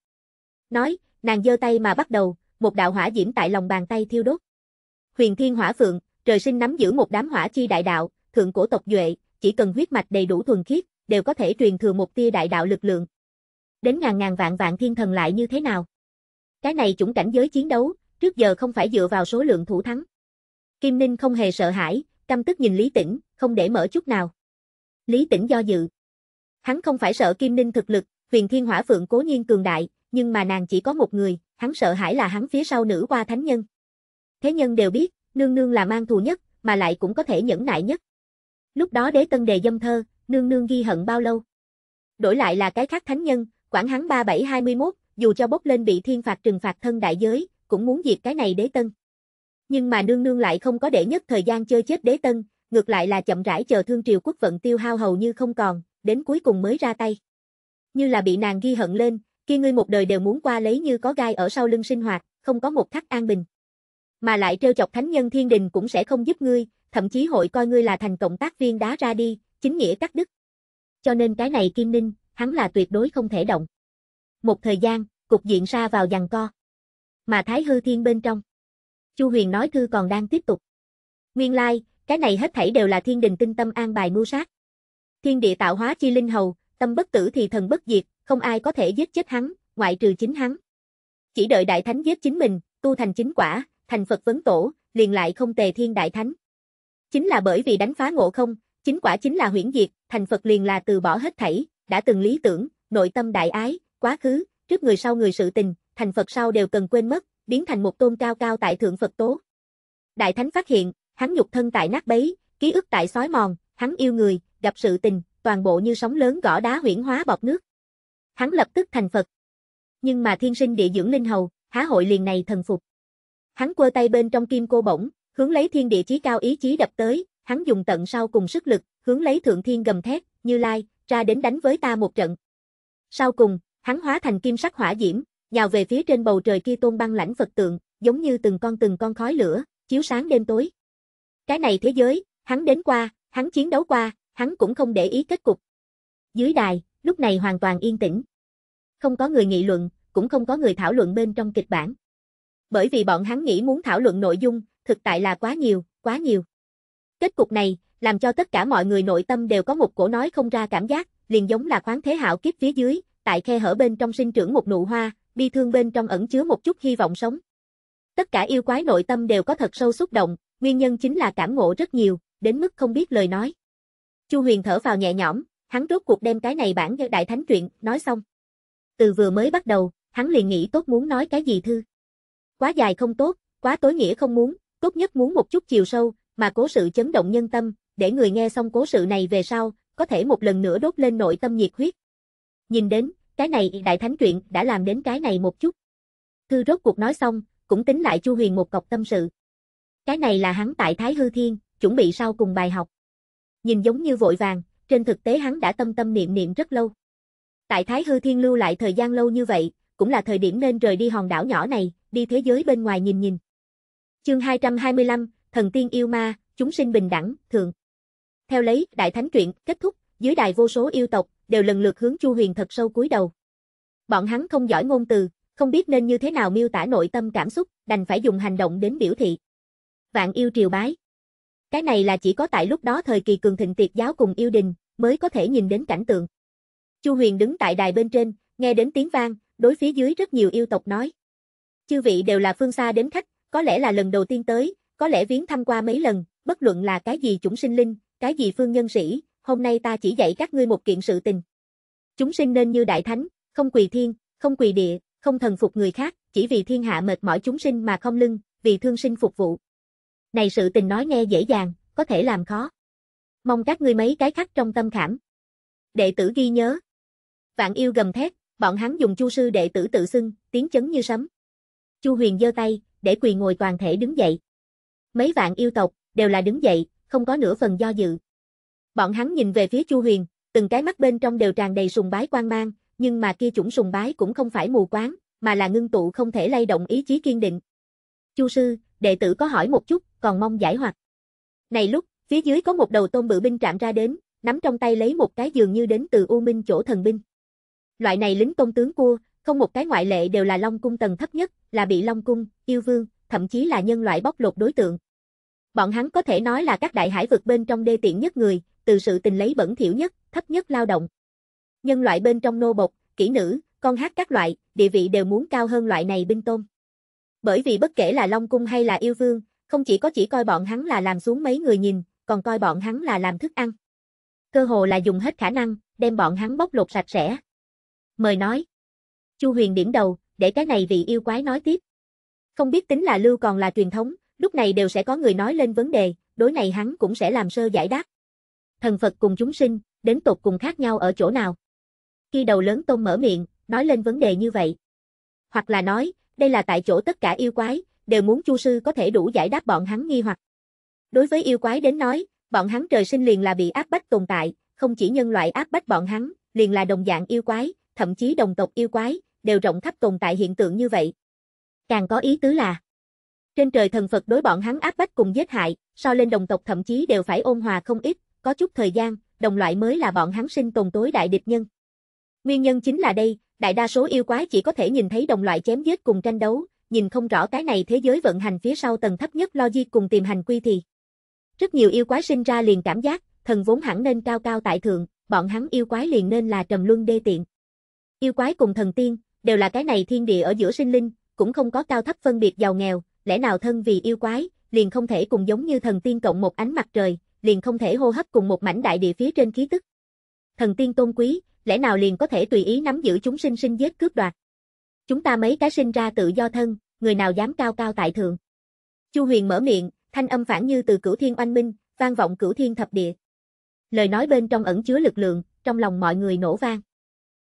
Nói, nàng giơ tay mà bắt đầu, một đạo hỏa diễm tại lòng bàn tay thiêu đốt. Huyền Thiên Hỏa Phượng, trời sinh nắm giữ một đám hỏa chi đại đạo, thượng cổ tộc duệ, chỉ cần huyết mạch đầy đủ thuần khiết, đều có thể truyền thừa một tia đại đạo lực lượng. Đến ngàn ngàn vạn vạn thiên thần lại như thế nào? Cái này chủng cảnh giới chiến đấu, trước giờ không phải dựa vào số lượng thủ thắng. Kim Ninh không hề sợ hãi, căm tức nhìn Lý Tĩnh, không để mở chút nào. Lý Tĩnh do dự. Hắn không phải sợ Kim Ninh thực lực, huyền thiên hỏa phượng cố nhiên cường đại, nhưng mà nàng chỉ có một người, hắn sợ hãi là hắn phía sau nữ hoa thánh nhân. Thế nhân đều biết, nương nương là mang thù nhất, mà lại cũng có thể nhẫn nại nhất. Lúc đó đế tân đề dâm thơ, nương nương ghi hận bao lâu. Đổi lại là cái khác thánh nhân, quản hắn 3721, dù cho bốc lên bị thiên phạt trừng phạt thân đại giới, cũng muốn diệt cái này đế tân. Nhưng mà nương nương lại không có để nhất thời gian chơi chết đế tân, ngược lại là chậm rãi chờ thương triều quốc vận tiêu hao hầu như không còn, đến cuối cùng mới ra tay. Như là bị nàng ghi hận lên, khi ngươi một đời đều muốn qua lấy như có gai ở sau lưng sinh hoạt, không có một khắc an bình. Mà lại trêu chọc thánh nhân thiên đình cũng sẽ không giúp ngươi, thậm chí hội coi ngươi là thành cộng tác viên đá ra đi, chính nghĩa cắt đứt. Cho nên cái này Kim Ninh, hắn là tuyệt đối không thể động. Một thời gian, cục diện xa vào giằng co. Mà Thái Hư Thiên bên trong. Chu Huyền nói thư còn đang tiếp tục. Nguyên lai, like, cái này hết thảy đều là thiên đình tinh tâm an bài mưu sát. Thiên địa tạo hóa chi linh hầu, tâm bất tử thì thần bất diệt, không ai có thể giết chết hắn, ngoại trừ chính hắn. Chỉ đợi đại thánh giết chính mình, tu thành chính quả, thành Phật vấn tổ, liền lại không tề thiên đại thánh. Chính là bởi vì đánh phá ngộ không, chính quả chính là huyễn diệt, thành Phật liền là từ bỏ hết thảy, đã từng lý tưởng, nội tâm đại ái, quá khứ, trước người sau người sự tình, thành Phật sau đều cần quên mất, biến thành một tôn cao cao tại thượng Phật tố. Đại thánh phát hiện, hắn nhục thân tại nát bấy, ký ức tại sói mòn, hắn yêu người, gặp sự tình, toàn bộ như sóng lớn gõ đá huyển hóa bọt nước hắn lập tức thành Phật. Nhưng mà thiên sinh địa dưỡng linh hầu, há hội liền này thần phục. Hắn quơ tay bên trong kim cô bổng, hướng lấy thiên địa chí cao ý chí đập tới, hắn dùng tận sau cùng sức lực, hướng lấy thượng thiên gầm thét, như lai, ra đến đánh với ta một trận. Sau cùng, hắn hóa thành kim sắc hỏa diễm, nhào về phía trên bầu trời kia tôn băng lãnh Phật tượng, giống như từng con từng con khói lửa, chiếu sáng đêm tối. Cái này thế giới, hắn đến qua, hắn chiến đấu qua, hắn cũng không để ý kết cục. Dưới đài, lúc này hoàn toàn yên tĩnh không có người nghị luận, cũng không có người thảo luận bên trong kịch bản. Bởi vì bọn hắn nghĩ muốn thảo luận nội dung, thực tại là quá nhiều, quá nhiều. Kết cục này, làm cho tất cả mọi người nội tâm đều có một cổ nói không ra cảm giác, liền giống là khoáng thế hạo kiếp phía dưới, tại khe hở bên trong sinh trưởng một nụ hoa, bi thương bên trong ẩn chứa một chút hy vọng sống. Tất cả yêu quái nội tâm đều có thật sâu xúc động, nguyên nhân chính là cảm ngộ rất nhiều, đến mức không biết lời nói. Chu Huyền thở vào nhẹ nhõm, hắn rốt cuộc đem cái này bản đại thánh truyện nói xong từ vừa mới bắt đầu, hắn liền nghĩ tốt muốn nói cái gì thư. Quá dài không tốt, quá tối nghĩa không muốn, tốt nhất muốn một chút chiều sâu, mà cố sự chấn động nhân tâm, để người nghe xong cố sự này về sau, có thể một lần nữa đốt lên nội tâm nhiệt huyết. Nhìn đến, cái này đại thánh truyện đã làm đến cái này một chút. Thư rốt cuộc nói xong, cũng tính lại Chu Huyền một cọc tâm sự. Cái này là hắn tại Thái Hư Thiên, chuẩn bị sau cùng bài học. Nhìn giống như vội vàng, trên thực tế hắn đã tâm tâm niệm niệm rất lâu. Tại Thái Hư Thiên lưu lại thời gian lâu như vậy, cũng là thời điểm nên rời đi hòn đảo nhỏ này, đi thế giới bên ngoài nhìn nhìn. Chương 225, Thần Tiên Yêu Ma, Chúng sinh bình đẳng, thượng. Theo lấy, Đại Thánh Truyện, kết thúc, dưới đài vô số yêu tộc, đều lần lượt hướng Chu Huyền thật sâu cúi đầu. Bọn hắn không giỏi ngôn từ, không biết nên như thế nào miêu tả nội tâm cảm xúc, đành phải dùng hành động đến biểu thị. Vạn yêu triều bái. Cái này là chỉ có tại lúc đó thời kỳ cường thịnh tiệt giáo cùng yêu đình, mới có thể nhìn đến cảnh tượng. Chu Huyền đứng tại đài bên trên, nghe đến tiếng vang, đối phía dưới rất nhiều yêu tộc nói. Chư vị đều là phương xa đến khách, có lẽ là lần đầu tiên tới, có lẽ viếng thăm qua mấy lần, bất luận là cái gì chúng sinh linh, cái gì phương nhân sĩ, hôm nay ta chỉ dạy các ngươi một kiện sự tình. Chúng sinh nên như đại thánh, không quỳ thiên, không quỳ địa, không thần phục người khác, chỉ vì thiên hạ mệt mỏi chúng sinh mà không lưng, vì thương sinh phục vụ. Này sự tình nói nghe dễ dàng, có thể làm khó. Mong các ngươi mấy cái khắc trong tâm khảm. Đệ tử ghi nhớ, Vạn yêu gầm thét, bọn hắn dùng chu sư đệ tử tự xưng, tiếng chấn như sấm. Chu Huyền giơ tay, để quỳ ngồi toàn thể đứng dậy. Mấy vạn yêu tộc, đều là đứng dậy, không có nửa phần do dự. Bọn hắn nhìn về phía Chu Huyền, từng cái mắt bên trong đều tràn đầy sùng bái quan mang, nhưng mà kia chủng sùng bái cũng không phải mù quáng, mà là ngưng tụ không thể lay động ý chí kiên định. Chu sư, đệ tử có hỏi một chút, còn mong giải hoặc. Này lúc, phía dưới có một đầu tôn bự binh trạm ra đến, nắm trong tay lấy một cái dường như đến từ U Minh chỗ thần binh. Loại này lính công tướng cua, không một cái ngoại lệ đều là Long cung tầng thấp nhất, là bị Long cung, yêu vương, thậm chí là nhân loại bóc lột đối tượng. Bọn hắn có thể nói là các đại hải vực bên trong đê tiện nhất người, từ sự tình lấy bẩn thiểu nhất, thấp nhất lao động. Nhân loại bên trong nô bộc, kỹ nữ, con hát các loại, địa vị đều muốn cao hơn loại này binh tôm. Bởi vì bất kể là Long Cung hay là yêu vương, không chỉ có chỉ coi bọn hắn là làm xuống mấy người nhìn, còn coi bọn hắn là làm thức ăn. Cơ hồ là dùng hết khả năng, đem bọn hắn bóc lột sạch sẽ mời nói. Chu Huyền điểm đầu, để cái này vị yêu quái nói tiếp. Không biết tính là lưu còn là truyền thống, lúc này đều sẽ có người nói lên vấn đề, đối này hắn cũng sẽ làm sơ giải đáp. Thần Phật cùng chúng sinh, đến tục cùng khác nhau ở chỗ nào? Khi đầu lớn tôn mở miệng, nói lên vấn đề như vậy. Hoặc là nói, đây là tại chỗ tất cả yêu quái, đều muốn chu sư có thể đủ giải đáp bọn hắn nghi hoặc. Đối với yêu quái đến nói, bọn hắn trời sinh liền là bị áp bách tồn tại, không chỉ nhân loại áp bách bọn hắn, liền là đồng dạng yêu quái, thậm chí đồng tộc yêu quái, đều rộng khắp tồn tại hiện tượng như vậy. Càng có ý tứ là, trên trời thần Phật đối bọn hắn áp bách cùng giết hại, so lên đồng tộc thậm chí đều phải ôn hòa không ít, có chút thời gian, đồng loại mới là bọn hắn sinh tồn tối đại địch nhân. Nguyên nhân chính là đây, đại đa số yêu quái chỉ có thể nhìn thấy đồng loại chém giết cùng tranh đấu, nhìn không rõ cái này thế giới vận hành phía sau tầng thấp nhất logic cùng tìm hành quy thì. Rất nhiều yêu quái sinh ra liền cảm giác, thần vốn hẳn nên cao cao tại thượng, bọn hắn yêu quái liền nên là trầm luân đê tiện. Yêu quái cùng thần tiên, đều là cái này thiên địa ở giữa sinh linh, cũng không có cao thấp phân biệt giàu nghèo, lẽ nào thân vì yêu quái, liền không thể cùng giống như thần tiên cộng một ánh mặt trời, liền không thể hô hấp cùng một mảnh đại địa phía trên khí tức. Thần tiên tôn quý, lẽ nào liền có thể tùy ý nắm giữ chúng sinh sinh giết cướp đoạt. Chúng ta mấy cái sinh ra tự do thân, người nào dám cao cao tại thượng. Chu Huyền mở miệng, thanh âm phản như từ cửu thiên oanh minh, vang vọng cửu thiên thập địa. Lời nói bên trong ẩn chứa lực lượng, trong lòng mọi người nổ vang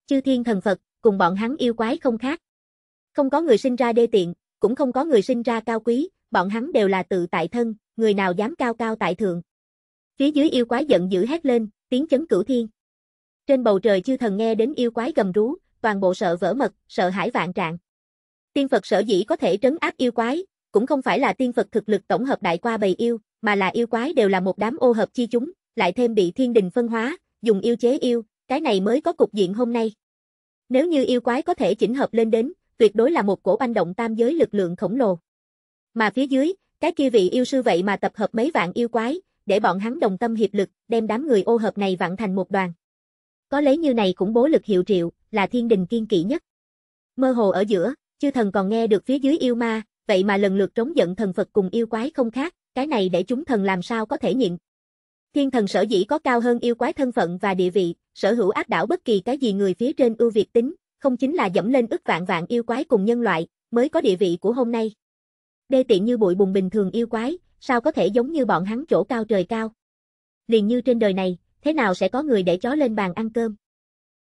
chư thiên thần Phật, cùng bọn hắn yêu quái không khác. Không có người sinh ra đê tiện, cũng không có người sinh ra cao quý, bọn hắn đều là tự tại thân, người nào dám cao cao tại thượng. Phía dưới yêu quái giận dữ hét lên, tiếng chấn cửu thiên. Trên bầu trời chư thần nghe đến yêu quái gầm rú, toàn bộ sợ vỡ mật, sợ hãi vạn trạng. Tiên Phật sở dĩ có thể trấn áp yêu quái, cũng không phải là tiên Phật thực lực tổng hợp đại qua bầy yêu, mà là yêu quái đều là một đám ô hợp chi chúng, lại thêm bị thiên đình phân hóa, dùng yêu chế yêu, cái này mới có cục diện hôm nay. Nếu như yêu quái có thể chỉnh hợp lên đến, tuyệt đối là một cổ banh động tam giới lực lượng khổng lồ. Mà phía dưới, cái kia vị yêu sư vậy mà tập hợp mấy vạn yêu quái, để bọn hắn đồng tâm hiệp lực, đem đám người ô hợp này vặn thành một đoàn. Có lấy như này cũng bố lực hiệu triệu, là thiên đình kiên kỵ nhất. Mơ hồ ở giữa, chư thần còn nghe được phía dưới yêu ma, vậy mà lần lượt trống giận thần Phật cùng yêu quái không khác, cái này để chúng thần làm sao có thể nhịn, Thiên thần sở dĩ có cao hơn yêu quái thân phận và địa vị, sở hữu áp đảo bất kỳ cái gì người phía trên ưu việt tính, không chính là dẫm lên ức vạn vạn yêu quái cùng nhân loại, mới có địa vị của hôm nay. Đê tiện như bụi bùng bình thường yêu quái, sao có thể giống như bọn hắn chỗ cao trời cao. Liền như trên đời này, thế nào sẽ có người để chó lên bàn ăn cơm.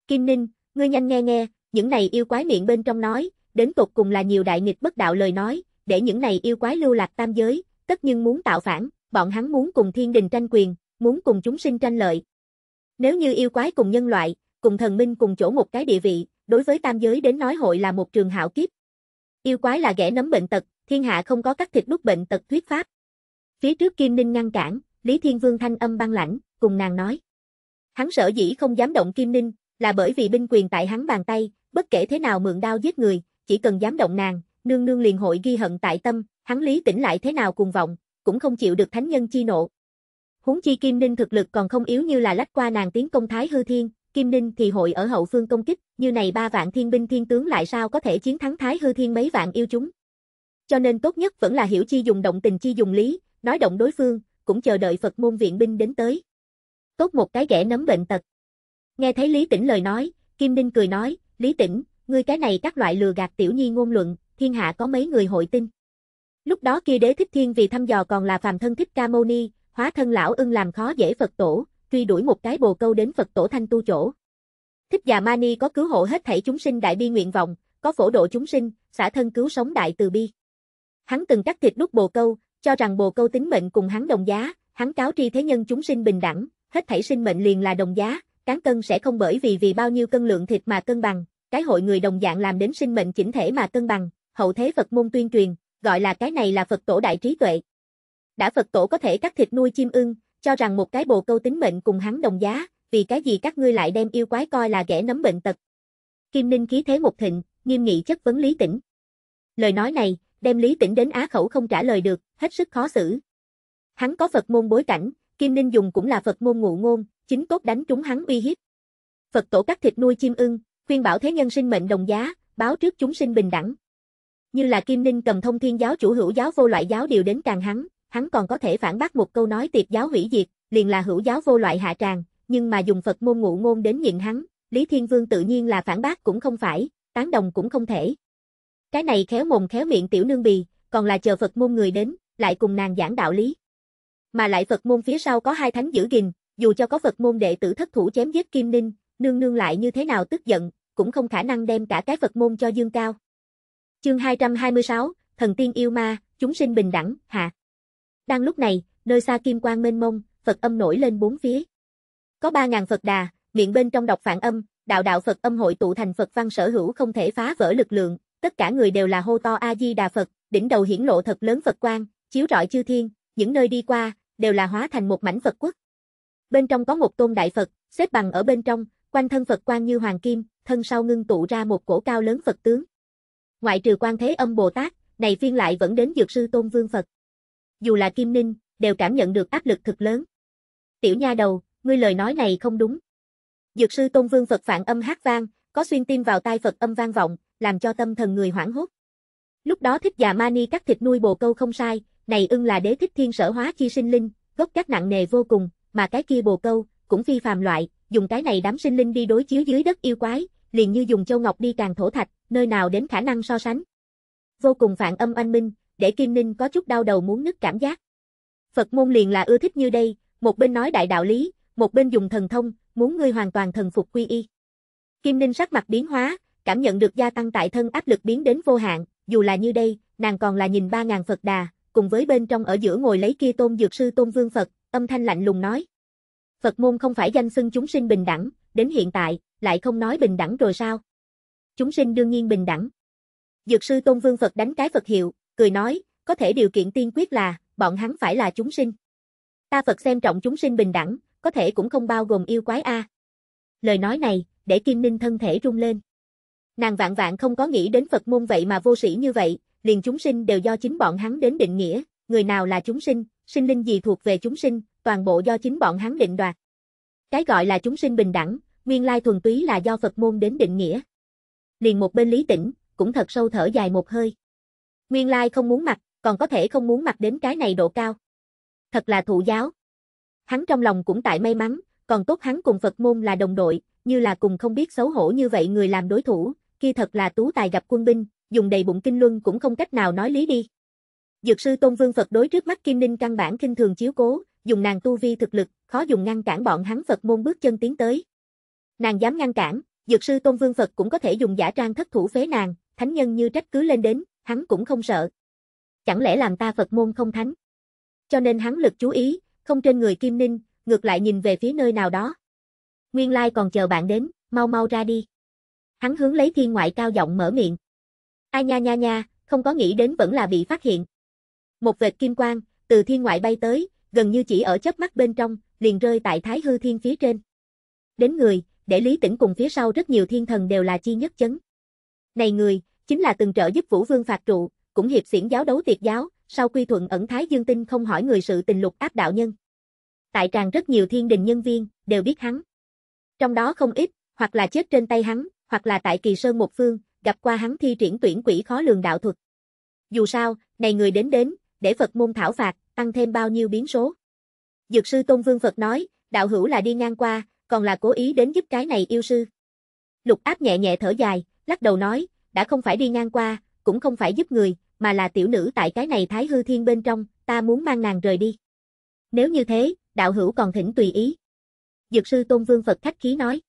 Kim Ninh, ngươi nhanh nghe nghe, những này yêu quái miệng bên trong nói, đến tột cùng là nhiều đại nghịch bất đạo lời nói, để những này yêu quái lưu lạc tam giới, tất nhưng muốn tạo phản, bọn hắn muốn cùng thiên đình tranh quyền, muốn cùng chúng sinh tranh lợi. Nếu như yêu quái cùng nhân loại, cùng thần minh cùng chỗ một cái địa vị, đối với tam giới đến nói hội là một trường hảo kiếp. Yêu quái là ghẻ nấm bệnh tật, thiên hạ không có các thịt đúc bệnh tật thuyết pháp. Phía trước Kim Ninh ngăn cản, Lý Thiên Vương thanh âm băng lãnh, cùng nàng nói. Hắn sở dĩ không dám động Kim Ninh, là bởi vì binh quyền tại hắn bàn tay, bất kể thế nào mượn đao giết người, chỉ cần dám động nàng, nương nương liền hội ghi hận tại tâm, hắn Lý tỉnh lại thế nào cùng vọng, cũng không chịu được thánh nhân chi nộ. Húng chi Kim Ninh thực lực còn không yếu như là lách qua nàng tiến công Thái Hư Thiên, Kim Ninh thì hội ở hậu phương công kích, như này ba vạn thiên binh thiên tướng lại sao có thể chiến thắng Thái Hư Thiên mấy vạn yêu chúng. Cho nên tốt nhất vẫn là hiểu chi dùng động tình chi dùng lý, nói động đối phương, cũng chờ đợi Phật môn viện binh đến tới. Tốt một cái ghẻ nấm bệnh tật. Nghe thấy Lý Tĩnh lời nói, Kim Ninh cười nói, Lý Tĩnh, ngươi cái này các loại lừa gạt tiểu nhi ngôn luận, thiên hạ có mấy người hội tin. Lúc đó kia đế thích thiên vì thăm dò còn là phàm thân thích ca mâu ni, hóa thân lão ưng làm khó dễ Phật tổ, truy đuổi một cái bồ câu đến Phật tổ thanh tu chỗ. Thích già Mani có cứu hộ hết thảy chúng sinh đại bi nguyện vọng, có phổ độ chúng sinh, xả thân cứu sống đại từ bi. Hắn từng cắt thịt đút bồ câu, cho rằng bồ câu tính mệnh cùng hắn đồng giá, hắn cáo tri thế nhân chúng sinh bình đẳng, hết thảy sinh mệnh liền là đồng giá, cán cân sẽ không bởi vì vì bao nhiêu cân lượng thịt mà cân bằng, cái hội người đồng dạng làm đến sinh mệnh chỉnh thể mà cân bằng, hậu thế Phật môn tuyên truyền, gọi là cái này là Phật tổ đại trí tuệ. Đã Phật tổ có thể cắt thịt nuôi chim ưng, cho rằng một cái bồ câu tính mệnh cùng hắn đồng giá, vì cái gì các ngươi lại đem yêu quái coi là ghẻ nấm bệnh tật. Kim Ninh khí thế một thịnh, nghiêm nghị chất vấn Lý Tĩnh. Lời nói này, đem Lý Tĩnh đến á khẩu không trả lời được, hết sức khó xử. Hắn có Phật môn bối cảnh, Kim Ninh dùng cũng là Phật môn ngụ ngôn, chính cốt đánh chúng hắn uy hiếp. Phật tổ cắt thịt nuôi chim ưng, khuyên bảo thế nhân sinh mệnh đồng giá, báo trước chúng sinh bình đẳng. Như là Kim Ninh cầm thông thiên giáo chủ hữu giáo vô loại giáo điều đến càng hắn, hắn còn có thể phản bác một câu nói tiệp giáo hủy diệt, liền là hữu giáo vô loại hạ tràng, nhưng mà dùng Phật môn ngụ ngôn đến nhịn hắn, Lý Thiên Vương tự nhiên là phản bác cũng không phải, tán đồng cũng không thể. Cái này khéo mồm khéo miệng tiểu nương bì, còn là chờ Phật môn người đến, lại cùng nàng giảng đạo lý. Mà lại Phật môn phía sau có hai thánh giữ gìn, dù cho có Phật môn đệ tử thất thủ chém giết Kim Ninh, nương nương lại như thế nào tức giận, cũng không khả năng đem cả cái Phật môn cho dương cao. Chương 226, Thần Tiên Yêu Ma, Chúng sinh bình đẳng, hạ. Đang lúc này, nơi xa kim quang mênh mông, Phật âm nổi lên bốn phía. Có ba ngàn Phật đà, miệng bên trong đọc phản âm, đạo đạo Phật âm hội tụ thành Phật văn sở hữu không thể phá vỡ lực lượng, tất cả người đều là hô to A Di Đà Phật, đỉnh đầu hiển lộ thật lớn Phật quang, chiếu rọi chư thiên, những nơi đi qua đều là hóa thành một mảnh Phật quốc. Bên trong có một tôn đại Phật, xếp bằng ở bên trong, quanh thân Phật quang như hoàng kim, thân sau ngưng tụ ra một cổ cao lớn Phật tướng. Ngoại trừ quan thế âm Bồ Tát, này phiên lại vẫn đến dược sư Tôn Vương Phật dù là Kim Ninh, đều cảm nhận được áp lực thực lớn. Tiểu nha đầu, ngươi lời nói này không đúng. Dược sư Tôn Vương Phật phản âm hát vang, có xuyên tim vào tai Phật âm vang vọng, làm cho tâm thần người hoảng hốt. Lúc đó thích già mani cắt thịt nuôi bồ câu không sai, này ưng là đế thích thiên sở hóa chi sinh linh, gốc các nặng nề vô cùng, mà cái kia bồ câu, cũng phi phàm loại, dùng cái này đám sinh linh đi đối chiếu dưới đất yêu quái, liền như dùng châu ngọc đi càng thổ thạch, nơi nào đến khả năng so sánh. Vô cùng phản âm anh minh, để Kim Ninh có chút đau đầu muốn nứt cảm giác. Phật môn liền là ưa thích như đây, một bên nói đại đạo lý, một bên dùng thần thông, muốn ngươi hoàn toàn thần phục quy y. Kim Ninh sắc mặt biến hóa, cảm nhận được gia tăng tại thân áp lực biến đến vô hạn, dù là như đây, nàng còn là nhìn ba ngàn Phật đà, cùng với bên trong ở giữa ngồi lấy kia tôn dược sư tôn vương Phật, âm thanh lạnh lùng nói. Phật môn không phải danh xưng chúng sinh bình đẳng, đến hiện tại, lại không nói bình đẳng rồi sao? Chúng sinh đương nhiên bình đẳng. Dược sư tôn vương Phật đánh cái Phật hiệu, cười nói, có thể điều kiện tiên quyết là, bọn hắn phải là chúng sinh. Ta Phật xem trọng chúng sinh bình đẳng, có thể cũng không bao gồm yêu quái A. Lời nói này, để Kim Ninh thân thể rung lên. Nàng vạn vạn không có nghĩ đến Phật môn vậy mà vô sĩ như vậy, liền chúng sinh đều do chính bọn hắn đến định nghĩa, người nào là chúng sinh, sinh linh gì thuộc về chúng sinh, toàn bộ do chính bọn hắn định đoạt. Cái gọi là chúng sinh bình đẳng, nguyên lai thuần túy là do Phật môn đến định nghĩa. Liền một bên Lý Tĩnh, cũng thật sâu thở dài một hơi. Nguyên lai không muốn mặc, còn có thể không muốn mặc đến cái này độ cao. Thật là thụ giáo. Hắn trong lòng cũng tại may mắn, còn tốt hắn cùng Phật môn là đồng đội, như là cùng không biết xấu hổ như vậy người làm đối thủ, kia thật là tú tài gặp quân binh, dùng đầy bụng kinh luân cũng không cách nào nói lý đi. Dược sư Tôn Vương Phật đối trước mắt Kim Ninh căn bản kinh thường chiếu cố, dùng nàng tu vi thực lực, khó dùng ngăn cản bọn hắn Phật môn bước chân tiến tới. Nàng dám ngăn cản, dược sư Tôn Vương Phật cũng có thể dùng giả trang thất thủ phế nàng, thánh nhân như trách cứ lên đến, hắn cũng không sợ. Chẳng lẽ làm ta Phật môn không thánh? Cho nên hắn lực chú ý, không trên người Kim Ninh, ngược lại nhìn về phía nơi nào đó. Nguyên lai còn chờ bạn đến, mau mau ra đi. Hắn hướng lấy thiên ngoại cao giọng mở miệng. Ai nha nha nha, không có nghĩ đến vẫn là bị phát hiện. Một vệt kim quang, từ thiên ngoại bay tới, gần như chỉ ở chớp mắt bên trong, liền rơi tại Thái Hư Thiên phía trên. Đến người, để Lý Tĩnh cùng phía sau rất nhiều thiên thần đều là chi nhất chấn. Này người, chính là từng trợ giúp Vũ Vương phạt trụ, cũng hiệp xiển giáo đấu tiệt giáo, sau quy thuận ẩn thái dương tinh không hỏi người sự tình lục áp đạo nhân. Tại tràng rất nhiều thiên đình nhân viên, đều biết hắn. Trong đó không ít, hoặc là chết trên tay hắn, hoặc là tại kỳ sơn một phương, gặp qua hắn thi triển tuyển quỷ khó lường đạo thuật. Dù sao, này người đến đến, để Phật môn thảo phạt, tăng thêm bao nhiêu biến số. Dược sư Tôn Vương Phật nói, đạo hữu là đi ngang qua, còn là cố ý đến giúp cái này yêu sư. Lục áp nhẹ nhẹ thở dài, lắc đầu nói, đã không phải đi ngang qua, cũng không phải giúp người, mà là tiểu nữ tại cái này thái hư thiên bên trong, ta muốn mang nàng rời đi. Nếu như thế, đạo hữu còn thỉnh tùy ý. Dược sư Tôn Vương Phật khách khí nói.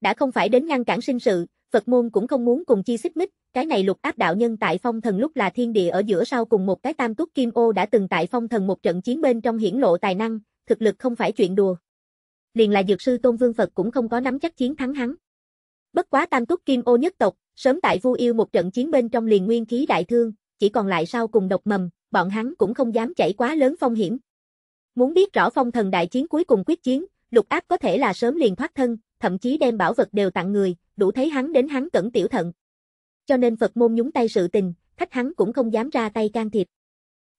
Đã không phải đến ngăn cản sinh sự, Phật môn cũng không muốn cùng chi xích mít. cái này lục áp đạo nhân tại phong thần lúc là thiên địa ở giữa sau cùng một cái tam túc kim ô đã từng tại phong thần một trận chiến bên trong hiển lộ tài năng, thực lực không phải chuyện đùa. Liền là dược sư Tôn Vương Phật cũng không có nắm chắc chiến thắng hắn. Bất quá tam túc kim ô nhất tộc, Sớm tại Vu Yêu một trận chiến bên trong liền nguyên khí đại thương, chỉ còn lại sau cùng độc mầm, bọn hắn cũng không dám chảy quá lớn phong hiểm. Muốn biết rõ phong thần đại chiến cuối cùng quyết chiến, lục áp có thể là sớm liền thoát thân, thậm chí đem bảo vật đều tặng người, đủ thấy hắn đến hắn cẩn tiểu thận. Cho nên Phật môn nhúng tay sự tình, khách hắn cũng không dám ra tay can thiệp.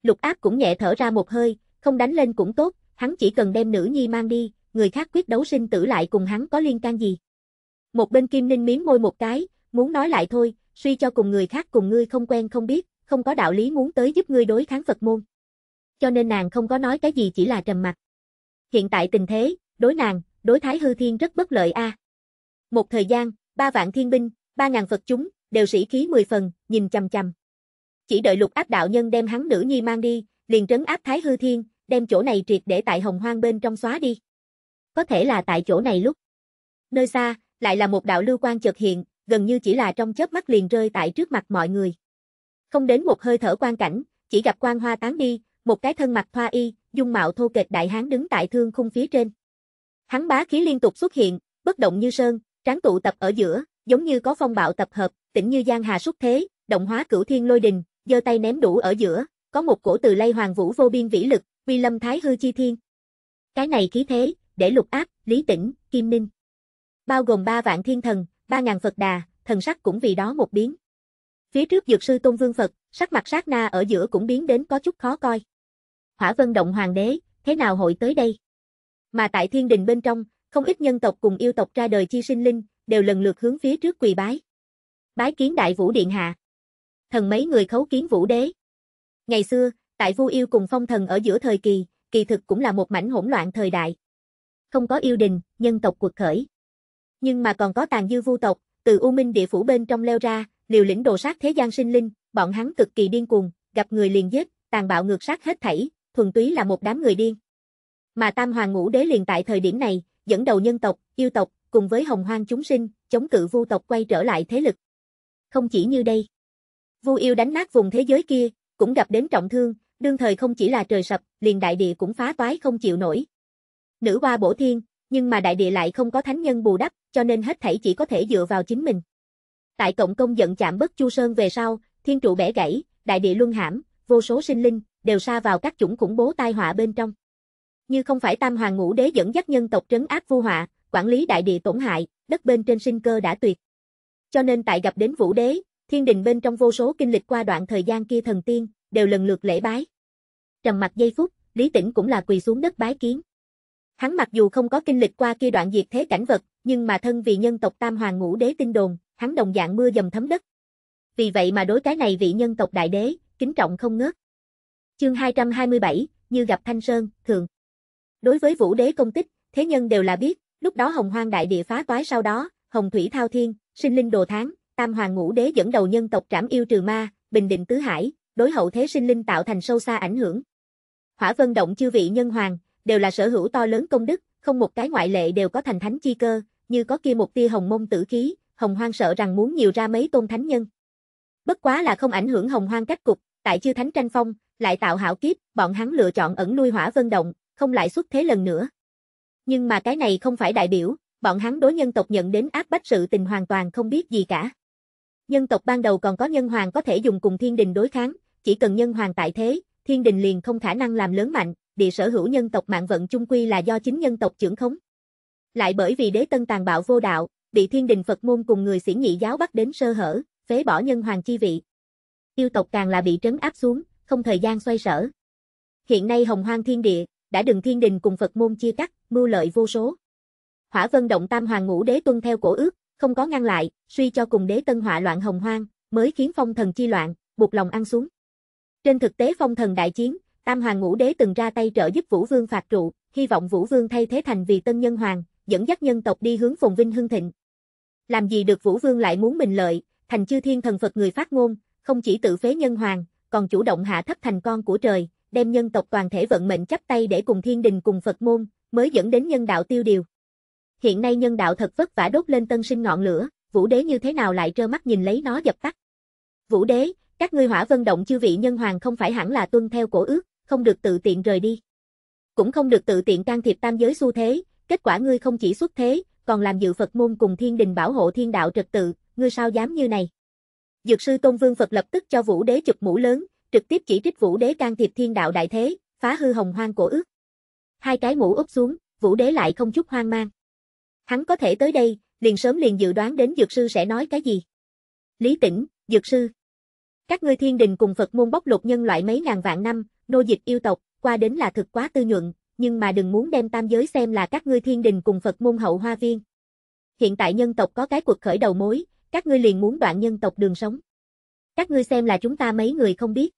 Lục áp cũng nhẹ thở ra một hơi, không đánh lên cũng tốt, hắn chỉ cần đem nữ nhi mang đi, người khác quyết đấu sinh tử lại cùng hắn có liên can gì. Một bên kim ninh miếng môi một cái, muốn nói lại thôi, suy cho cùng người khác cùng ngươi không quen không biết, không có đạo lý muốn tới giúp ngươi đối kháng Phật môn. Cho nên nàng không có nói cái gì chỉ là trầm mặt. Hiện tại tình thế, đối nàng, đối Thái Hư Thiên rất bất lợi a. Một thời gian, ba vạn thiên binh, ba ngàn Phật chúng, đều sĩ khí mười phần, nhìn chằm chằm. Chỉ đợi lục áp đạo nhân đem hắn nữ nhi mang đi, liền trấn áp Thái Hư Thiên, đem chỗ này triệt để tại hồng hoang bên trong xóa đi. Có thể là tại chỗ này lúc. Nơi xa, lại là một đạo lưu quan chợt hiện, gần như chỉ là trong chớp mắt liền rơi tại trước mặt mọi người. Không đến một hơi thở quan cảnh, chỉ gặp quan hoa tán đi, một cái thân mặt thoa y, dung mạo thô kệch đại hán đứng tại thương khung phía trên. Hắn bá khí liên tục xuất hiện, bất động như sơn, tráng tụ tập ở giữa, giống như có phong bạo tập hợp, tĩnh như giang hà xuất thế, động hóa cửu thiên lôi đình, giơ tay ném đủ ở giữa, có một cổ từ lây hoàng vũ vô biên vĩ lực, vi lâm thái hư chi thiên. Cái này khí thế, để lục áp, lý tĩnh, kim ninh. Bao gồm ba vạn thiên thần, ba ngàn Phật đà, thần sắc cũng vì đó một biến. Phía trước dược sư Tôn Vương Phật, sắc mặt sát na ở giữa cũng biến đến có chút khó coi. Hỏa Vân Động Hoàng đế, thế nào hội tới đây? Mà tại thiên đình bên trong, không ít nhân tộc cùng yêu tộc ra đời chi sinh linh, đều lần lượt hướng phía trước quỳ bái. Bái kiến đại vũ điện hạ. Thần mấy người khấu kiến vũ đế. Ngày xưa, tại vu yêu cùng phong thần ở giữa thời kỳ, kỳ thực cũng là một mảnh hỗn loạn thời đại. Không có yêu đình, nhân tộc cuộc khởi nhưng mà còn có tàn dư vu tộc, từ U Minh địa phủ bên trong leo ra, liều lĩnh đồ sát thế gian sinh linh, bọn hắn cực kỳ điên cuồng, gặp người liền giết, tàn bạo ngược sát hết thảy, thuần túy là một đám người điên. Mà Tam Hoàng Ngũ Đế liền tại thời điểm này, dẫn đầu nhân tộc, yêu tộc, cùng với hồng hoang chúng sinh, chống cự vu tộc quay trở lại thế lực. Không chỉ như đây, vu yêu đánh nát vùng thế giới kia, cũng gặp đến trọng thương, đương thời không chỉ là trời sập, liền đại địa cũng phá toái không chịu nổi. Nữ hoa bổ thiên, nhưng mà đại địa lại không có thánh nhân bù đắp, cho nên hết thảy chỉ có thể dựa vào chính mình. Tại cộng công giận chạm bất chu sơn về sau, thiên trụ bẻ gãy, đại địa luân hãm, vô số sinh linh, đều sa vào các chủng khủng bố tai họa bên trong. Như không phải tam hoàng ngũ đế dẫn dắt nhân tộc trấn áp vu họa, quản lý đại địa tổn hại, đất bên trên sinh cơ đã tuyệt. Cho nên tại gặp đến vũ đế, thiên đình bên trong vô số kinh lịch qua đoạn thời gian kia thần tiên, đều lần lượt lễ bái. Trầm mặt giây phút, Lý Tĩnh cũng là quỳ xuống đất bái kiến. Hắn mặc dù không có kinh lịch qua kia đoạn diệt thế cảnh vật, nhưng mà thân vì nhân tộc Tam Hoàng Ngũ Đế tinh đồn, hắn đồng dạng mưa dầm thấm đất. Vì vậy mà đối cái này vị nhân tộc đại đế, kính trọng không ngớt. Chương 227, như gặp Thanh Sơn, thường. Đối với Vũ Đế công tích, thế nhân đều là biết, lúc đó Hồng Hoang đại địa phá toái sau đó, Hồng Thủy thao thiên, sinh linh đồ tháng, Tam Hoàng Ngũ Đế dẫn đầu nhân tộc trảm yêu trừ ma, bình định tứ hải, đối hậu thế sinh linh tạo thành sâu xa ảnh hưởng. Hỏa Vân động chư vị nhân hoàng, đều là sở hữu to lớn công đức, không một cái ngoại lệ đều có thành thánh chi cơ, như có kia một tia hồng môn tử khí, hồng hoang sợ rằng muốn nhiều ra mấy tôn thánh nhân. Bất quá là không ảnh hưởng hồng hoang cách cục, tại chư thánh tranh phong, lại tạo hảo kiếp, bọn hắn lựa chọn ẩn lui hỏa vân động, không lại xuất thế lần nữa. Nhưng mà cái này không phải đại biểu, bọn hắn đối nhân tộc nhận đến áp bách sự tình hoàn toàn không biết gì cả. Nhân tộc ban đầu còn có nhân hoàng có thể dùng cùng thiên đình đối kháng, chỉ cần nhân hoàng tại thế, thiên đình liền không khả năng làm lớn mạnh, địa sở hữu nhân tộc mạng vận chung quy là do chính nhân tộc trưởng khống. Lại bởi vì đế tân tàn bạo vô đạo, bị thiên đình Phật môn cùng người sĩ nhị giáo bắt đến sơ hở, phế bỏ nhân hoàng chi vị. Yêu tộc càng là bị trấn áp xuống, không thời gian xoay sở. Hiện nay hồng hoang thiên địa, đã đừng thiên đình cùng Phật môn chia cắt, mưu lợi vô số. Hỏa vân động tam hoàng ngũ đế tuân theo cổ ước, không có ngăn lại, suy cho cùng đế tân họa loạn hồng hoang, mới khiến phong thần chi loạn, buộc lòng ăn xuống. Trên thực tế phong thần đại chiến, Tam Hoàng Ngũ Đế từng ra tay trợ giúp Vũ Vương phạt trụ, hy vọng Vũ Vương thay thế thành vì tân nhân hoàng, dẫn dắt nhân tộc đi hướng phồn vinh hưng thịnh. Làm gì được Vũ Vương lại muốn mình lợi, thành chư thiên thần Phật người phát ngôn, không chỉ tự phế nhân hoàng, còn chủ động hạ thấp thành con của trời, đem nhân tộc toàn thể vận mệnh chấp tay để cùng thiên đình cùng Phật môn, mới dẫn đến nhân đạo tiêu điều. Hiện nay nhân đạo thật vất vả đốt lên tân sinh ngọn lửa, Vũ Đế như thế nào lại trơ mắt nhìn lấy nó dập tắt. Vũ Đế, các ngươi hỏa vân động chư vị nhân hoàng không phải hẳn là tuân theo cổ ước, không được tự tiện rời đi. Cũng không được tự tiện can thiệp tam giới xu thế, kết quả ngươi không chỉ xuất thế, còn làm dự Phật môn cùng thiên đình bảo hộ thiên đạo trật tự, ngươi sao dám như này. Dược sư Tôn Vương Phật lập tức cho Vũ Đế chụp mũ lớn, trực tiếp chỉ trích Vũ Đế can thiệp thiên đạo đại thế, phá hư hồng hoang cổ ước. Hai cái mũ úp xuống, Vũ Đế lại không chút hoang mang. Hắn có thể tới đây, liền sớm liền dự đoán đến dược sư sẽ nói cái gì. Lý Tĩnh, dược sư. Các ngươi thiên đình cùng Phật môn bóc lột nhân loại mấy ngàn vạn năm, nô dịch yêu tộc, qua đến là thực quá tư nhuận, nhưng mà đừng muốn đem tam giới xem là các ngươi thiên đình cùng Phật môn hậu hoa viên. Hiện tại nhân tộc có cái cuộc khởi đầu mối, các ngươi liền muốn đoạn nhân tộc đường sống. Các ngươi xem là chúng ta mấy người không biết.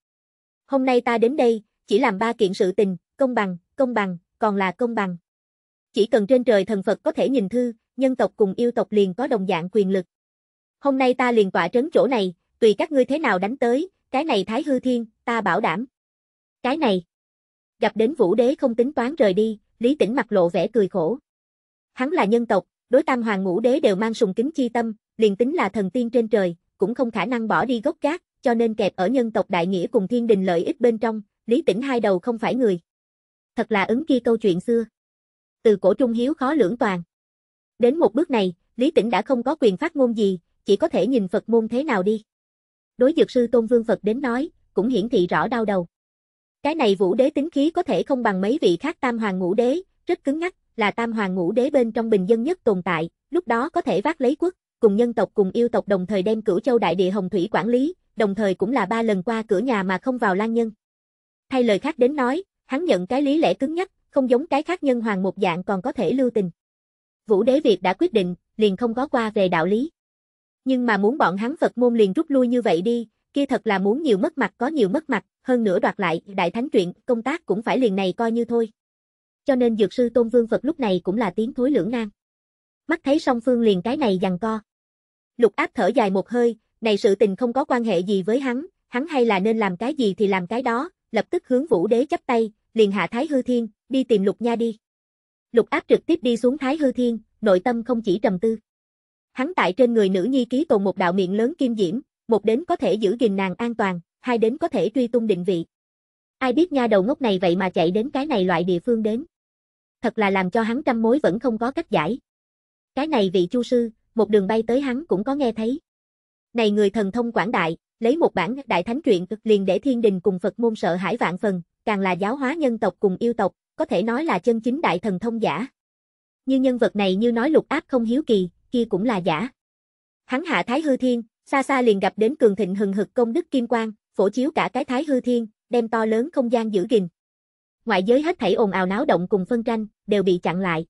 Hôm nay ta đến đây, chỉ làm ba kiện sự tình, công bằng, công bằng, còn là công bằng. Chỉ cần trên trời thần Phật có thể nhìn thư, nhân tộc cùng yêu tộc liền có đồng dạng quyền lực. Hôm nay ta liền tỏa trấn chỗ này, tùy các ngươi thế nào đánh tới, cái này Thái Hư Thiên, ta bảo đảm. Cái này. Gặp đến vũ đế không tính toán rời đi, Lý Tĩnh mặt lộ vẻ cười khổ. Hắn là nhân tộc, đối tam hoàng ngũ đế đều mang sùng kính chi tâm, liền tính là thần tiên trên trời, cũng không khả năng bỏ đi gốc gác, cho nên kẹp ở nhân tộc đại nghĩa cùng thiên đình lợi ích bên trong, Lý Tĩnh hai đầu không phải người. Thật là ứng kia câu chuyện xưa. Từ cổ trung hiếu khó lưỡng toàn. Đến một bước này, Lý Tĩnh đã không có quyền phát ngôn gì, chỉ có thể nhìn Phật môn thế nào đi. Đối dược sư Tôn Vương Phật đến nói, cũng hiển thị rõ đau đầu. Cái này vũ đế tính khí có thể không bằng mấy vị khác tam hoàng ngũ đế, rất cứng nhắc, là tam hoàng ngũ đế bên trong bình dân nhất tồn tại, lúc đó có thể vác lấy quốc, cùng nhân tộc cùng yêu tộc đồng thời đem cửu châu đại địa hồng thủy quản lý, đồng thời cũng là ba lần qua cửa nhà mà không vào lan nhân. Thay lời khác đến nói, hắn nhận cái lý lẽ cứng nhắc, không giống cái khác nhân hoàng một dạng còn có thể lưu tình. Vũ đế Việt đã quyết định, liền không có qua về đạo lý. Nhưng mà muốn bọn hắn Phật môn liền rút lui như vậy đi, kia thật là muốn nhiều mất mặt có nhiều mất mặt, hơn nữa đoạt lại, đại thánh truyện, công tác cũng phải liền này coi như thôi. Cho nên dược sư Tôn Vương Phật lúc này cũng là tiếng thối lưỡng nan. Mắt thấy song phương liền cái này giằng co. Lục áp thở dài một hơi, này sự tình không có quan hệ gì với hắn, hắn hay là nên làm cái gì thì làm cái đó, lập tức hướng vũ đế chấp tay, liền hạ Thái Hư Thiên, đi tìm Lục Nha đi. Lục áp trực tiếp đi xuống Thái Hư Thiên, nội tâm không chỉ trầm tư. Hắn tại trên người nữ nhi ký tồn một đạo miệng lớn kim diễm, một đến có thể giữ gìn nàng an toàn, hai đến có thể truy tung định vị. Ai biết nha đầu ngốc này vậy mà chạy đến cái này loại địa phương đến. Thật là làm cho hắn trăm mối vẫn không có cách giải. Cái này vị chu sư, một đường bay tới hắn cũng có nghe thấy. Này người thần thông quảng đại, lấy một bản đại thánh truyện liền để thiên đình cùng Phật môn sợ hãi vạn phần, càng là giáo hóa nhân tộc cùng yêu tộc, có thể nói là chân chính đại thần thông giả. Như nhân vật này như nói lục áp không hiếu kỳ, kia cũng là giả. Hắn hạ thái hư thiên, xa xa liền gặp đến cường thịnh hừng hực công đức kim quang, phổ chiếu cả cái thái hư thiên, đem to lớn không gian giữ gìn. Ngoại giới hết thảy ồn ào náo động cùng phân tranh, đều bị chặn lại.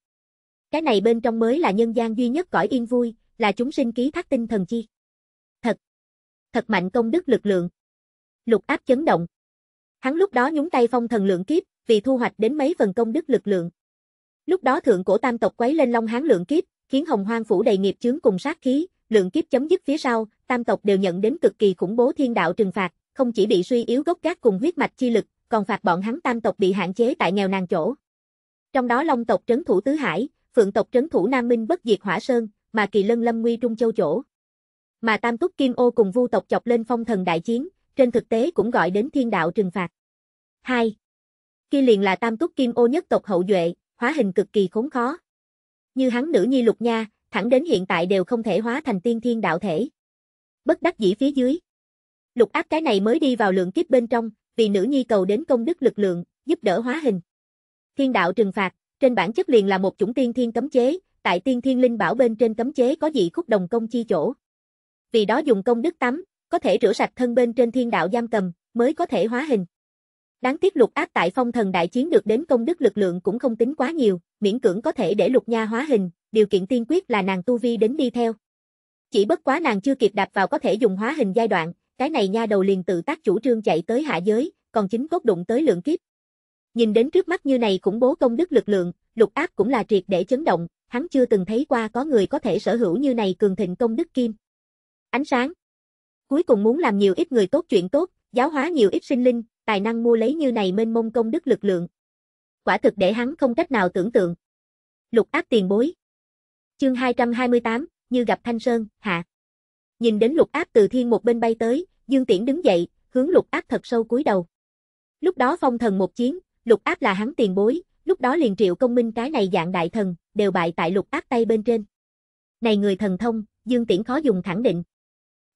Cái này bên trong mới là nhân gian duy nhất cõi yên vui, là chúng sinh ký thác tinh thần chi. Thật, thật mạnh công đức lực lượng. Lục áp chấn động. Hắn lúc đó nhúng tay phong thần lượng kiếp, vì thu hoạch đến mấy phần công đức lực lượng. Lúc đó thượng cổ tam tộc quấy lên long hán lượng kiếp, khiến hồng hoang phủ đầy nghiệp chướng cùng sát khí, lượng kiếp chấm dứt phía sau, tam tộc đều nhận đến cực kỳ khủng bố thiên đạo trừng phạt, không chỉ bị suy yếu gốc gác cùng huyết mạch chi lực, còn phạt bọn hắn tam tộc bị hạn chế tại nghèo nàn chỗ. Trong đó Long tộc trấn thủ Tứ Hải, Phượng tộc trấn thủ Nam Minh bất diệt Hỏa Sơn, mà Kỳ Lân Lâm Nguy Trung Châu chỗ. Mà Tam Túc Kim Ô cùng Vu tộc chọc lên phong thần đại chiến, trên thực tế cũng gọi đến thiên đạo trừng phạt. 2. Kia liền là Tam Túc Kim Ô nhất tộc hậu duệ, hóa hình cực kỳ khốn khó. Như hắn nữ nhi Lục Nha, thẳng đến hiện tại đều không thể hóa thành tiên thiên đạo thể bất đắc dĩ phía dưới. Lục áp cái này mới đi vào lượng kiếp bên trong, vì nữ nhi cầu đến công đức lực lượng, giúp đỡ hóa hình. Thiên đạo trừng phạt, trên bản chất liền là một chủng tiên thiên cấm chế, tại tiên thiên linh bảo bên trên cấm chế có dị khúc đồng công chi chỗ. Vì đó dùng công đức tắm, có thể rửa sạch thân bên trên thiên đạo giam cầm, mới có thể hóa hình. Đáng tiếc lục ác tại phong thần đại chiến được đến công đức lực lượng cũng không tính quá nhiều, miễn cưỡng có thể để lục nha hóa hình, điều kiện tiên quyết là nàng tu vi đến đi theo. Chỉ bất quá nàng chưa kịp đạp vào có thể dùng hóa hình giai đoạn, cái này nha đầu liền tự tác chủ trương chạy tới hạ giới, còn chính cốt đụng tới lượng kiếp. Nhìn đến trước mắt như này cũng bố công đức lực lượng, lục áp cũng là triệt để chấn động, hắn chưa từng thấy qua có người có thể sở hữu như này cường thịnh công đức kim. Ánh sáng. Cuối cùng muốn làm nhiều ít người tốt chuyện tốt, giáo hóa nhiều ít sinh linh, tài năng mua lấy như này mênh mông công đức lực lượng. Quả thực để hắn không cách nào tưởng tượng. Lục áp tiền bối. Chương 228, như gặp Thanh Sơn, hạ. Nhìn đến lục áp từ thiên một bên bay tới, Dương Tiễn đứng dậy, hướng lục áp thật sâu cúi đầu. Lúc đó phong thần một chiến, lục áp là hắn tiền bối, lúc đó liền triệu công minh cái này dạng đại thần, đều bại tại lục áp tay bên trên. Này người thần thông, Dương Tiễn khó dùng khẳng định.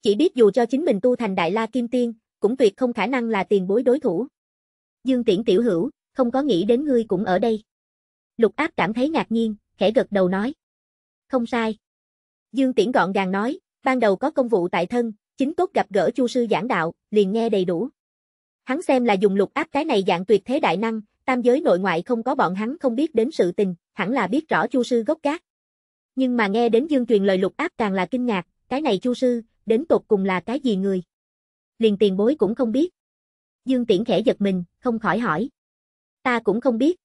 Chỉ biết dù cho chính mình tu thành đại la kim tiên, cũng tuyệt không khả năng là tiền bối đối thủ. Dương Tiễn tiểu hữu, không có nghĩ đến ngươi cũng ở đây. Lục áp cảm thấy ngạc nhiên, khẽ gật đầu nói. Không sai. Dương Tiễn gọn gàng nói, ban đầu có công vụ tại thân, chính tốt gặp gỡ Chu sư giảng đạo, liền nghe đầy đủ. Hắn xem là dùng lục áp cái này dạng tuyệt thế đại năng, tam giới nội ngoại không có bọn hắn không biết đến sự tình, hẳn là biết rõ Chu sư gốc gác. Nhưng mà nghe đến Dương truyền lời lục áp càng là kinh ngạc, cái này Chu sư, đến tột cùng là cái gì người? Liền tiền bối cũng không biết. Dương Tiễn khẽ giật mình, không khỏi hỏi. Ta cũng không biết.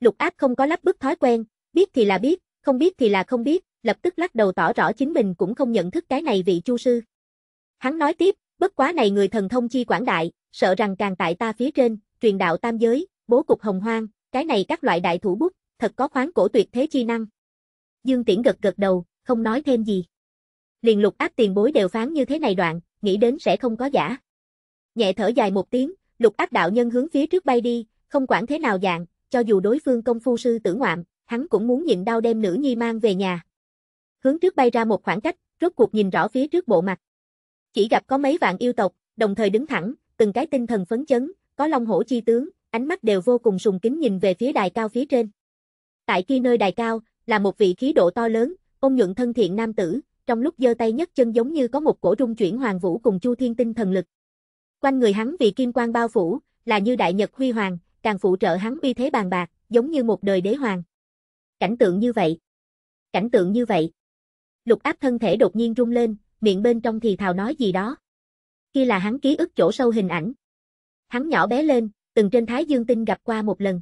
Lục áp không có lắp bức thói quen, biết thì là biết, không biết thì là không biết, lập tức lắc đầu tỏ rõ chính mình cũng không nhận thức cái này vị chu sư. Hắn nói tiếp, bất quá này người thần thông chi quảng đại, sợ rằng càng tại ta phía trên, truyền đạo tam giới, bố cục hồng hoang, cái này các loại đại thủ bút, thật có khoáng cổ tuyệt thế chi năng. Dương Tiễn gật gật đầu, không nói thêm gì. Liền lục áp tiền bối đều phán như thế này đoạn, nghĩ đến sẽ không có giả. Nhẹ thở dài một tiếng, lục áp đạo nhân hướng phía trước bay đi, không quản thế nào dạng, cho dù đối phương công phu sư tử ngoạm, hắn cũng muốn nhịn đau đem nữ nhi mang về nhà hướng trước bay ra một khoảng cách, rốt cuộc nhìn rõ phía trước bộ mặt. Chỉ gặp có mấy vạn yêu tộc, đồng thời đứng thẳng, từng cái tinh thần phấn chấn, có long hổ chi tướng, ánh mắt đều vô cùng sùng kính nhìn về phía đài cao phía trên. Tại kia nơi đài cao, là một vị khí độ to lớn, ôn nhuận thân thiện nam tử, trong lúc giơ tay nhấc chân giống như có một cổ trung chuyển hoàng vũ cùng chu thiên tinh thần lực. Quanh người hắn vì kim quang bao phủ, là như đại nhật huy hoàng, càng phụ trợ hắn uy thế bàn bạc, giống như một đời đế hoàng. Cảnh tượng như vậy. Cảnh tượng như vậy. Lục áp thân thể đột nhiên rung lên, miệng bên trong thì thào nói gì đó. Khi là hắn ký ức chỗ sâu hình ảnh. Hắn nhỏ bé lên, từng trên Thái Dương Tinh gặp qua một lần.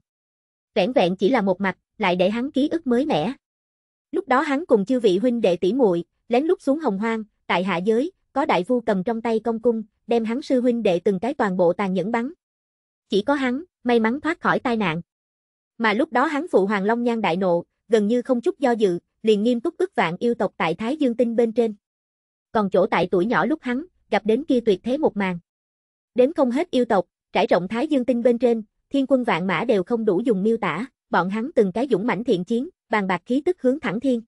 Vẹn vẹn chỉ là một mặt, lại để hắn ký ức mới mẻ. Lúc đó hắn cùng chư vị huynh đệ tỉ muội, lén lút xuống hồng hoang, tại hạ giới, có đại vu cầm trong tay công cung, đem hắn sư huynh đệ từng cái toàn bộ tàn nhẫn bắn. Chỉ có hắn, may mắn thoát khỏi tai nạn. Mà lúc đó hắn phụ Hoàng Long Nhan đại nộ, gần như không chút do dự, liền nghiêm túc ức vạn yêu tộc tại Thái Dương Tinh bên trên. Còn chỗ tại tuổi nhỏ lúc hắn, gặp đến kia tuyệt thế một màn. Đến không hết yêu tộc, trải rộng Thái Dương Tinh bên trên, thiên quân vạn mã đều không đủ dùng miêu tả, bọn hắn từng cái dũng mãnh thiện chiến, bàn bạc khí tức hướng thẳng thiên.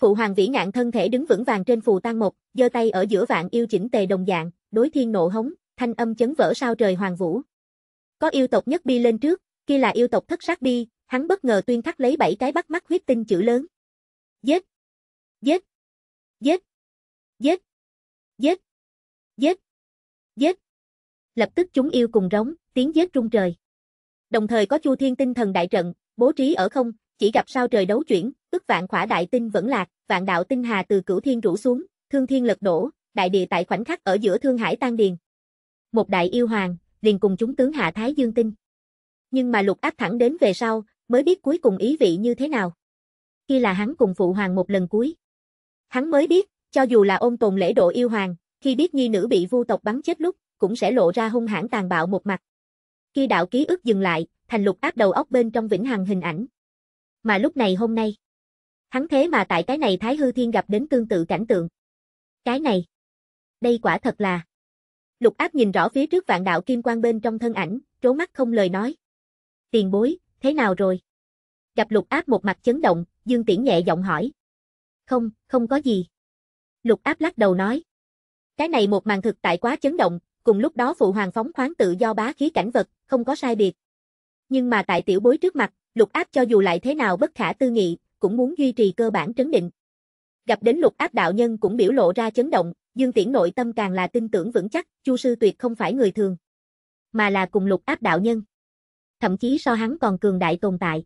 Phụ hoàng vĩ ngạn thân thể đứng vững vàng trên phù tang một, giơ tay ở giữa vạn yêu chỉnh tề đồng dạng, đối thiên nộ hống, thanh âm chấn vỡ sao trời hoàng vũ. Có yêu tộc nhất bi lên trước, kia là yêu tộc thất sát bi, hắn bất ngờ tuyên khắc lấy bảy cái bắt mắt huyết tinh chữ lớn giết, giết, giết, giết, giết, giết, giết. Lập tức chúng yêu cùng rống, tiếng giết rung trời. Đồng thời có Chu Thiên Tinh thần đại trận, bố trí ở không, chỉ gặp sao trời đấu chuyển, tức vạn khỏa đại tinh vẫn lạc, vạn đạo tinh hà từ cửu thiên rủ xuống, thương thiên lật đổ, đại địa tại khoảnh khắc ở giữa thương hải tan điền. Một đại yêu hoàng, liền cùng chúng tướng hạ Thái Dương Tinh. Nhưng mà lục áp thẳng đến về sau, mới biết cuối cùng ý vị như thế nào kia là hắn cùng phụ hoàng một lần cuối. Hắn mới biết, cho dù là ôn tồn lễ độ yêu hoàng, khi biết nhi nữ bị vu tộc bắn chết lúc, cũng sẽ lộ ra hung hãn tàn bạo một mặt. Khi đạo ký ức dừng lại, thành lục áp đầu óc bên trong vĩnh hằng hình ảnh. Mà lúc này hôm nay, hắn thế mà tại cái này Thái Hư Thiên gặp đến tương tự cảnh tượng. Cái này, đây quả thật là. Lục áp nhìn rõ phía trước vạn đạo kim quang bên trong thân ảnh, trố mắt không lời nói. Tiền bối, thế nào rồi? Gặp lục áp một mặt chấn động, Dương Tiễn nhẹ giọng hỏi. Không, không có gì. Lục áp lắc đầu nói. Cái này một màn thực tại quá chấn động, cùng lúc đó phụ hoàng phóng khoáng tự do bá khí cảnh vật, không có sai biệt. Nhưng mà tại tiểu bối trước mặt, lục áp cho dù lại thế nào bất khả tư nghị, cũng muốn duy trì cơ bản trấn định. Gặp đến lục áp đạo nhân cũng biểu lộ ra chấn động, Dương Tiễn nội tâm càng là tin tưởng vững chắc, Chu sư tuyệt không phải người thường, mà là cùng lục áp đạo nhân. Thậm chí so hắn còn cường đại tồn tại.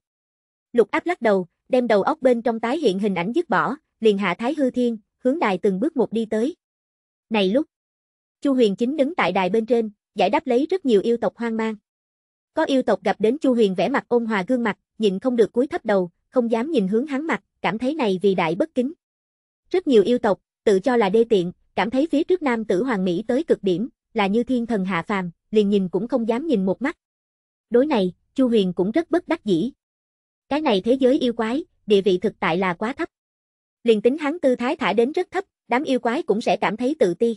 Lục áp lắc đầu, đem đầu óc bên trong tái hiện hình ảnh dứt bỏ, liền hạ Thái Hư Thiên, hướng đài từng bước một đi tới. Này lúc, Chu Huyền chính đứng tại đài bên trên, giải đáp lấy rất nhiều yêu tộc hoang mang. Có yêu tộc gặp đến Chu Huyền vẻ mặt ôn hòa gương mặt, nhịn không được cúi thấp đầu, không dám nhìn hướng hắn mặt, cảm thấy này vì đại bất kính. Rất nhiều yêu tộc, tự cho là đê tiện, cảm thấy phía trước nam tử hoàng mỹ tới cực điểm, là như thiên thần hạ phàm, liền nhìn cũng không dám nhìn một mắt. Đối này, Chu Huyền cũng rất bất đắc dĩ, cái này thế giới yêu quái, địa vị thực tại là quá thấp. Liền tính hắn tư thái thả đến rất thấp, đám yêu quái cũng sẽ cảm thấy tự ti.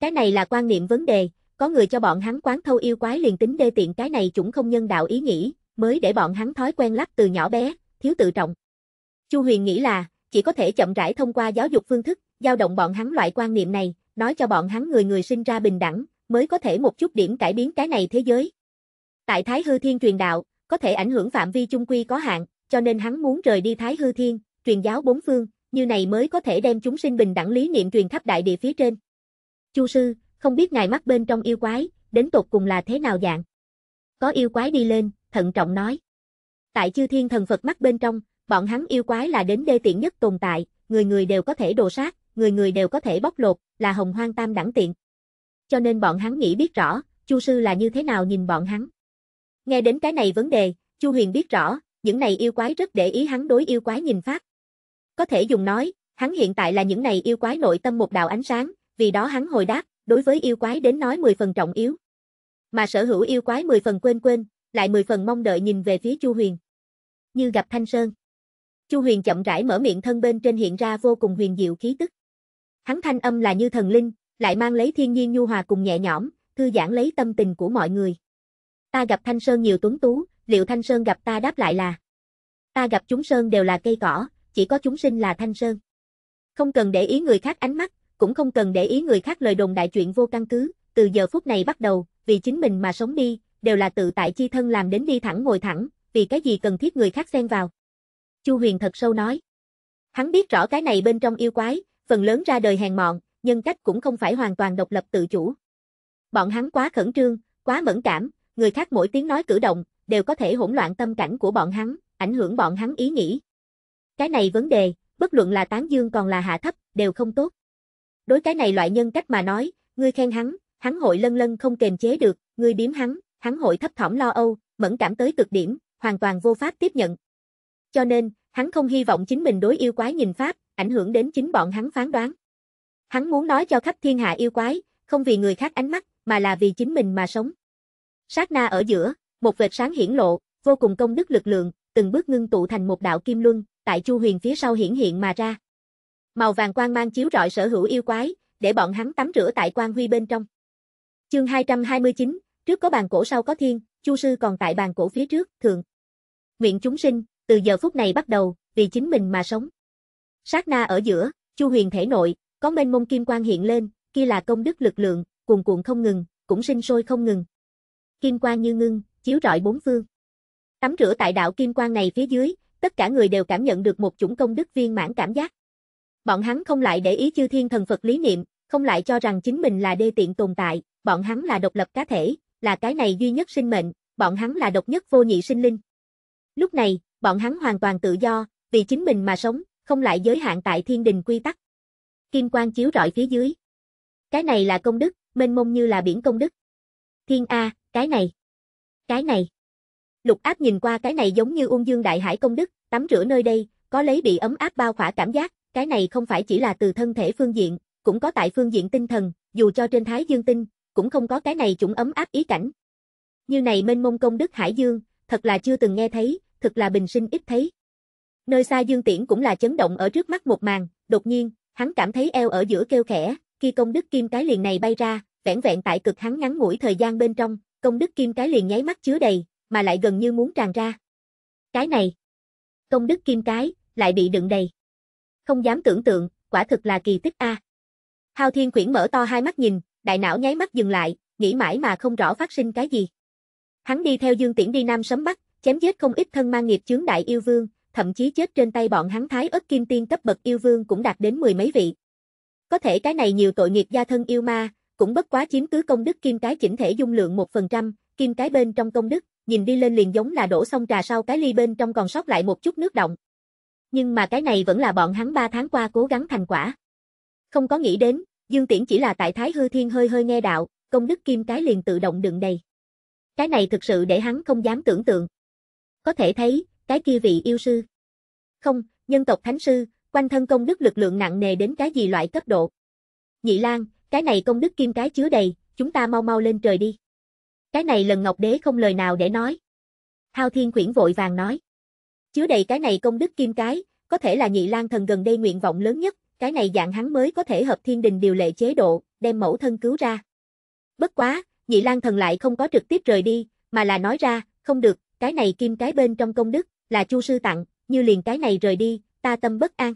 Cái này là quan niệm vấn đề, có người cho bọn hắn quán thâu yêu quái liền tính đê tiện cái này chúng không nhân đạo ý nghĩ, mới để bọn hắn thói quen lắc từ nhỏ bé, thiếu tự trọng. Chu Huyền nghĩ là, chỉ có thể chậm rãi thông qua giáo dục phương thức, giao động bọn hắn loại quan niệm này, nói cho bọn hắn người người sinh ra bình đẳng, mới có thể một chút điểm cải biến cái này thế giới. Tại Thái Hư Thiên truyền đạo, có thể ảnh hưởng phạm vi chung quy có hạn, cho nên hắn muốn rời đi Thái Hư Thiên, truyền giáo bốn phương, như này mới có thể đem chúng sinh bình đẳng lý niệm truyền khắp đại địa phía trên. Chu sư, không biết ngài mắt bên trong yêu quái, đến tột cùng là thế nào dạng? Có yêu quái đi lên, thận trọng nói. Tại chư thiên thần Phật mắt bên trong, bọn hắn yêu quái là đến đê tiện nhất tồn tại, người người đều có thể đồ sát, người người đều có thể bóc lột, là hồng hoang tam đẳng tiện. Cho nên bọn hắn nghĩ biết rõ, chu sư là như thế nào nhìn bọn hắn. Nghe đến cái này vấn đề, Chu Huyền biết rõ, những này yêu quái rất để ý hắn đối yêu quái nhìn phát. Có thể dùng nói, hắn hiện tại là những này yêu quái nội tâm một đạo ánh sáng, vì đó hắn hồi đáp, đối với yêu quái đến nói 10 phần trọng yếu. Mà sở hữu yêu quái 10 phần quên quên, lại 10 phần mong đợi nhìn về phía Chu Huyền. Như gặp Thanh Sơn. Chu Huyền chậm rãi mở miệng thân bên trên hiện ra vô cùng huyền diệu khí tức. Hắn thanh âm là như thần linh, lại mang lấy thiên nhiên nhu hòa cùng nhẹ nhõm, thư giãn lấy tâm tình của mọi người. Ta gặp Thanh Sơn nhiều tuấn tú, liệu Thanh Sơn gặp ta đáp lại là Ta gặp chúng Sơn đều là cây cỏ, chỉ có chúng sinh là Thanh Sơn. Không cần để ý người khác ánh mắt, cũng không cần để ý người khác lời đồn đại chuyện vô căn cứ, từ giờ phút này bắt đầu, vì chính mình mà sống đi, đều là tự tại chi thân làm đến đi thẳng ngồi thẳng, vì cái gì cần thiết người khác xen vào. Chu Huyền thật sâu nói. Hắn biết rõ cái này bên trong yêu quái, phần lớn ra đời hèn mọn, nhân cách cũng không phải hoàn toàn độc lập tự chủ. Bọn hắn quá khẩn trương, quá mẫn cảm, người khác mỗi tiếng nói cử động, đều có thể hỗn loạn tâm cảnh của bọn hắn, ảnh hưởng bọn hắn ý nghĩ. Cái này vấn đề, bất luận là tán dương còn là hạ thấp, đều không tốt. Đối cái này loại nhân cách mà nói, ngươi khen hắn, hắn hội lân lân không kềm chế được, ngươi biếm hắn, hắn hội thấp thỏm lo âu, mẫn cảm tới cực điểm, hoàn toàn vô pháp tiếp nhận. Cho nên, hắn không hy vọng chính mình đối yêu quái nhìn pháp, ảnh hưởng đến chính bọn hắn phán đoán. Hắn muốn nói cho khắp thiên hạ yêu quái, không vì người khác ánh mắt, mà là vì chính mình mà sống. Sát na ở giữa, một vệt sáng hiển lộ, vô cùng công đức lực lượng, từng bước ngưng tụ thành một đạo kim luân, tại Chu Huyền phía sau hiển hiện mà ra. Màu vàng quang mang chiếu rọi sở hữu yêu quái, để bọn hắn tắm rửa tại quang huy bên trong. Chương 229, trước có bàn cổ sau có thiên, Chu sư còn tại bàn cổ phía trước, thượng. Nguyện chúng sinh, từ giờ phút này bắt đầu, vì chính mình mà sống. Sát na ở giữa, Chu Huyền thể nội, có mênh mông kim quang hiện lên, kia là công đức lực lượng, cuồn cuộn không ngừng, cũng sinh sôi không ngừng kim quang như ngưng, chiếu rọi bốn phương. Tắm rửa tại đạo kim quang này phía dưới, tất cả người đều cảm nhận được một chủng công đức viên mãn cảm giác. Bọn hắn không lại để ý chư thiên thần Phật lý niệm, không lại cho rằng chính mình là đê tiện tồn tại, bọn hắn là độc lập cá thể, là cái này duy nhất sinh mệnh, bọn hắn là độc nhất vô nhị sinh linh. Lúc này, bọn hắn hoàn toàn tự do, vì chính mình mà sống, không lại giới hạn tại thiên đình quy tắc. Kim quang chiếu rọi phía dưới. Cái này là công đức, mênh mông như là biển công đức. Thiên A, cái này. Cái này. Lục áp nhìn qua cái này giống như ung dương đại hải công đức, tắm rửa nơi đây, có lấy bị ấm áp bao khỏa cảm giác, cái này không phải chỉ là từ thân thể phương diện, cũng có tại phương diện tinh thần, dù cho trên thái dương tinh, cũng không có cái này chủng ấm áp ý cảnh. Như này mênh mông công đức hải dương, thật là chưa từng nghe thấy, thật là bình sinh ít thấy. Nơi xa Dương Tiễn cũng là chấn động ở trước mắt một màn, đột nhiên, hắn cảm thấy eo ở giữa kêu khẽ, khi công đức kim cái liền này bay ra, vẻn vẹn tại cực hắn ngắn ngủi thời gian bên trong, công đức kim cái liền nháy mắt chứa đầy, mà lại gần như muốn tràn ra. Cái này, công đức kim cái, lại bị đựng đầy. Không dám tưởng tượng, quả thực là kỳ tích a. À. Hao Thiên Quyển mở to hai mắt nhìn, đại não nháy mắt dừng lại, nghĩ mãi mà không rõ phát sinh cái gì. Hắn đi theo Dương Tiễn đi Nam Sấm Bắc, chém giết không ít thân mang nghiệp chướng đại yêu vương, thậm chí chết trên tay bọn hắn thái ớt kim tiên cấp bậc yêu vương cũng đạt đến mười mấy vị. Có thể cái này nhiều tội nghiệp gia thân yêu ma, cũng bất quá chiếm cứ công đức kim cái chỉnh thể dung lượng 1%, kim cái bên trong công đức, nhìn đi lên liền giống là đổ xong trà sau cái ly bên trong còn sót lại một chút nước động. Nhưng mà cái này vẫn là bọn hắn 3 tháng qua cố gắng thành quả. Không có nghĩ đến, Dương Tiễn chỉ là tại Thái Hư Thiên hơi hơi nghe đạo, công đức kim cái liền tự động đựng đầy. Cái này thực sự để hắn không dám tưởng tượng. Có thể thấy, cái kia vị yêu sư. Không, nhân tộc thánh sư, quanh thân công đức lực lượng nặng nề đến cái gì loại cấp độ. Nhị lang cái này công đức kim cái chứa đầy, chúng ta mau mau lên trời đi. Cái này lần Ngọc Đế không lời nào để nói. Hao Thiên Quyển vội vàng nói. Chứa đầy cái này công đức kim cái, có thể là nhị lang thần gần đây nguyện vọng lớn nhất, cái này dạng hắn mới có thể hợp thiên đình điều lệ chế độ, đem mẫu thân cứu ra. Bất quá, nhị lang thần lại không có trực tiếp rời đi, mà là nói ra, không được, cái này kim cái bên trong công đức, là chu sư tặng, như liền cái này rời đi, ta tâm bất an.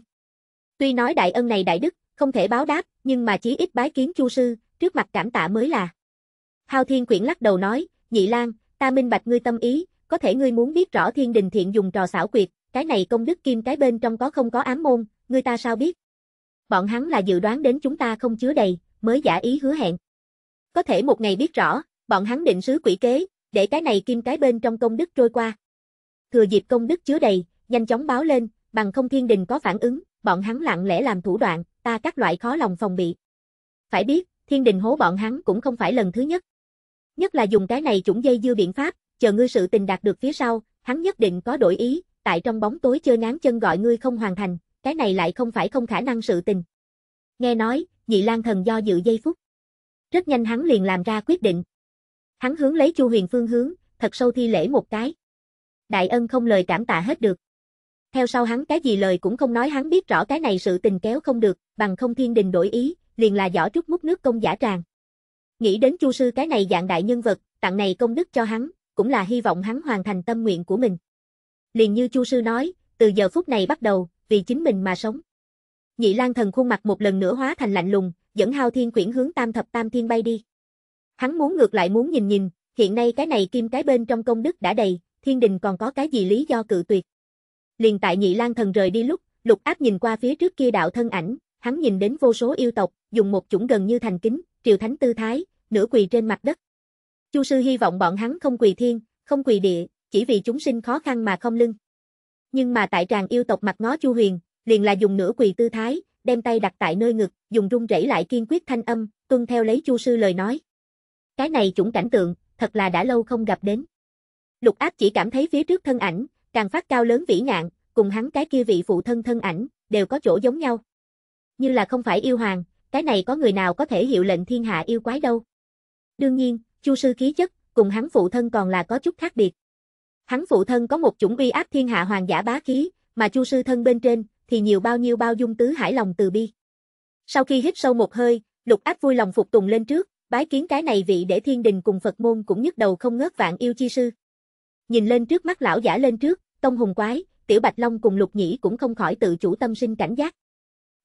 Tuy nói đại ân này đại đức, không thể báo đáp, nhưng mà chí ít bái kiến Chu sư, trước mặt cảm tạ mới là. Hào Thiên Quyển lắc đầu nói, Nhị lang, ta minh bạch ngươi tâm ý, có thể ngươi muốn biết rõ Thiên Đình Thiện dùng trò xảo quyệt, cái này công đức kim cái bên trong có không có ám môn, ngươi ta sao biết? Bọn hắn là dự đoán đến chúng ta không chứa đầy, mới giả ý hứa hẹn. Có thể một ngày biết rõ, bọn hắn định sứ quỷ kế, để cái này kim cái bên trong công đức trôi qua. Thừa dịp công đức chứa đầy, nhanh chóng báo lên, bằng không thiên đình có phản ứng, bọn hắn lặng lẽ làm thủ đoạn, ta các loại khó lòng phòng bị. Phải biết, thiên đình hố bọn hắn cũng không phải lần thứ nhất. Nhất là dùng cái này chủng dây dưa biện pháp, chờ ngươi sự tình đạt được phía sau, hắn nhất định có đổi ý, tại trong bóng tối chơi ngán chân gọi ngươi không hoàn thành, cái này lại không phải không khả năng sự tình. Nghe nói, nhị lang thần do dự giây phút. Rất nhanh hắn liền làm ra quyết định. Hắn hướng lấy Chu Huyền Phương hướng, thật sâu thi lễ một cái. Đại ân không lời cảm tạ hết được. Theo sau hắn cái gì lời cũng không nói hắn biết rõ cái này sự tình kéo không được, bằng không thiên đình đổi ý, liền là giỏ trút múc nước công giả tràng. Nghĩ đến chu sư cái này dạng đại nhân vật, tặng này công đức cho hắn, cũng là hy vọng hắn hoàn thành tâm nguyện của mình. Liền như chu sư nói, từ giờ phút này bắt đầu, vì chính mình mà sống. Nhị lang thần khuôn mặt một lần nữa hóa thành lạnh lùng, dẫn hao thiên quyển hướng tam thập tam thiên bay đi. Hắn muốn ngược lại muốn nhìn nhìn, hiện nay cái này kim cái bên trong công đức đã đầy, thiên đình còn có cái gì lý do cự tuyệt. Liền tại nhị lang thần rời đi lúc, lục áp nhìn qua phía trước kia đạo thân ảnh, hắn nhìn đến vô số yêu tộc, dùng một chủng gần như thành kính, triều thánh tư thái, nửa quỳ trên mặt đất. Chu sư hy vọng bọn hắn không quỳ thiên, không quỳ địa, chỉ vì chúng sinh khó khăn mà không lưng. Nhưng mà tại tràng yêu tộc mặt ngó Chu Huyền, liền là dùng nửa quỳ tư thái, đem tay đặt tại nơi ngực, dùng rung rẩy lại kiên quyết thanh âm, tuân theo lấy Chu sư lời nói. Cái này chủng cảnh tượng, thật là đã lâu không gặp đến. Lục Áp chỉ cảm thấy phía trước thân ảnh, càng phát cao lớn vĩ ngạn, cùng hắn cái kia vị phụ thân thân ảnh, đều có chỗ giống nhau. Như là không phải yêu hoàng, cái này có người nào có thể hiệu lệnh thiên hạ yêu quái đâu. Đương nhiên, Chu sư khí chất, cùng hắn phụ thân còn là có chút khác biệt. Hắn phụ thân có một chủng uy áp thiên hạ hoàng giả bá khí, mà Chu sư thân bên trên thì nhiều bao nhiêu bao dung tứ hải lòng từ bi. Sau khi hít sâu một hơi, Lục ác vui lòng phục tùng lên trước, bái kiến cái này vị để thiên đình cùng Phật môn cũng nhức đầu không ngớt vạn yêu chi sư. Nhìn lên trước mắt lão giả lên trước, Tông hùng quái, Tiểu Bạch Long cùng Lục Nhĩ cũng không khỏi tự chủ tâm sinh cảnh giác.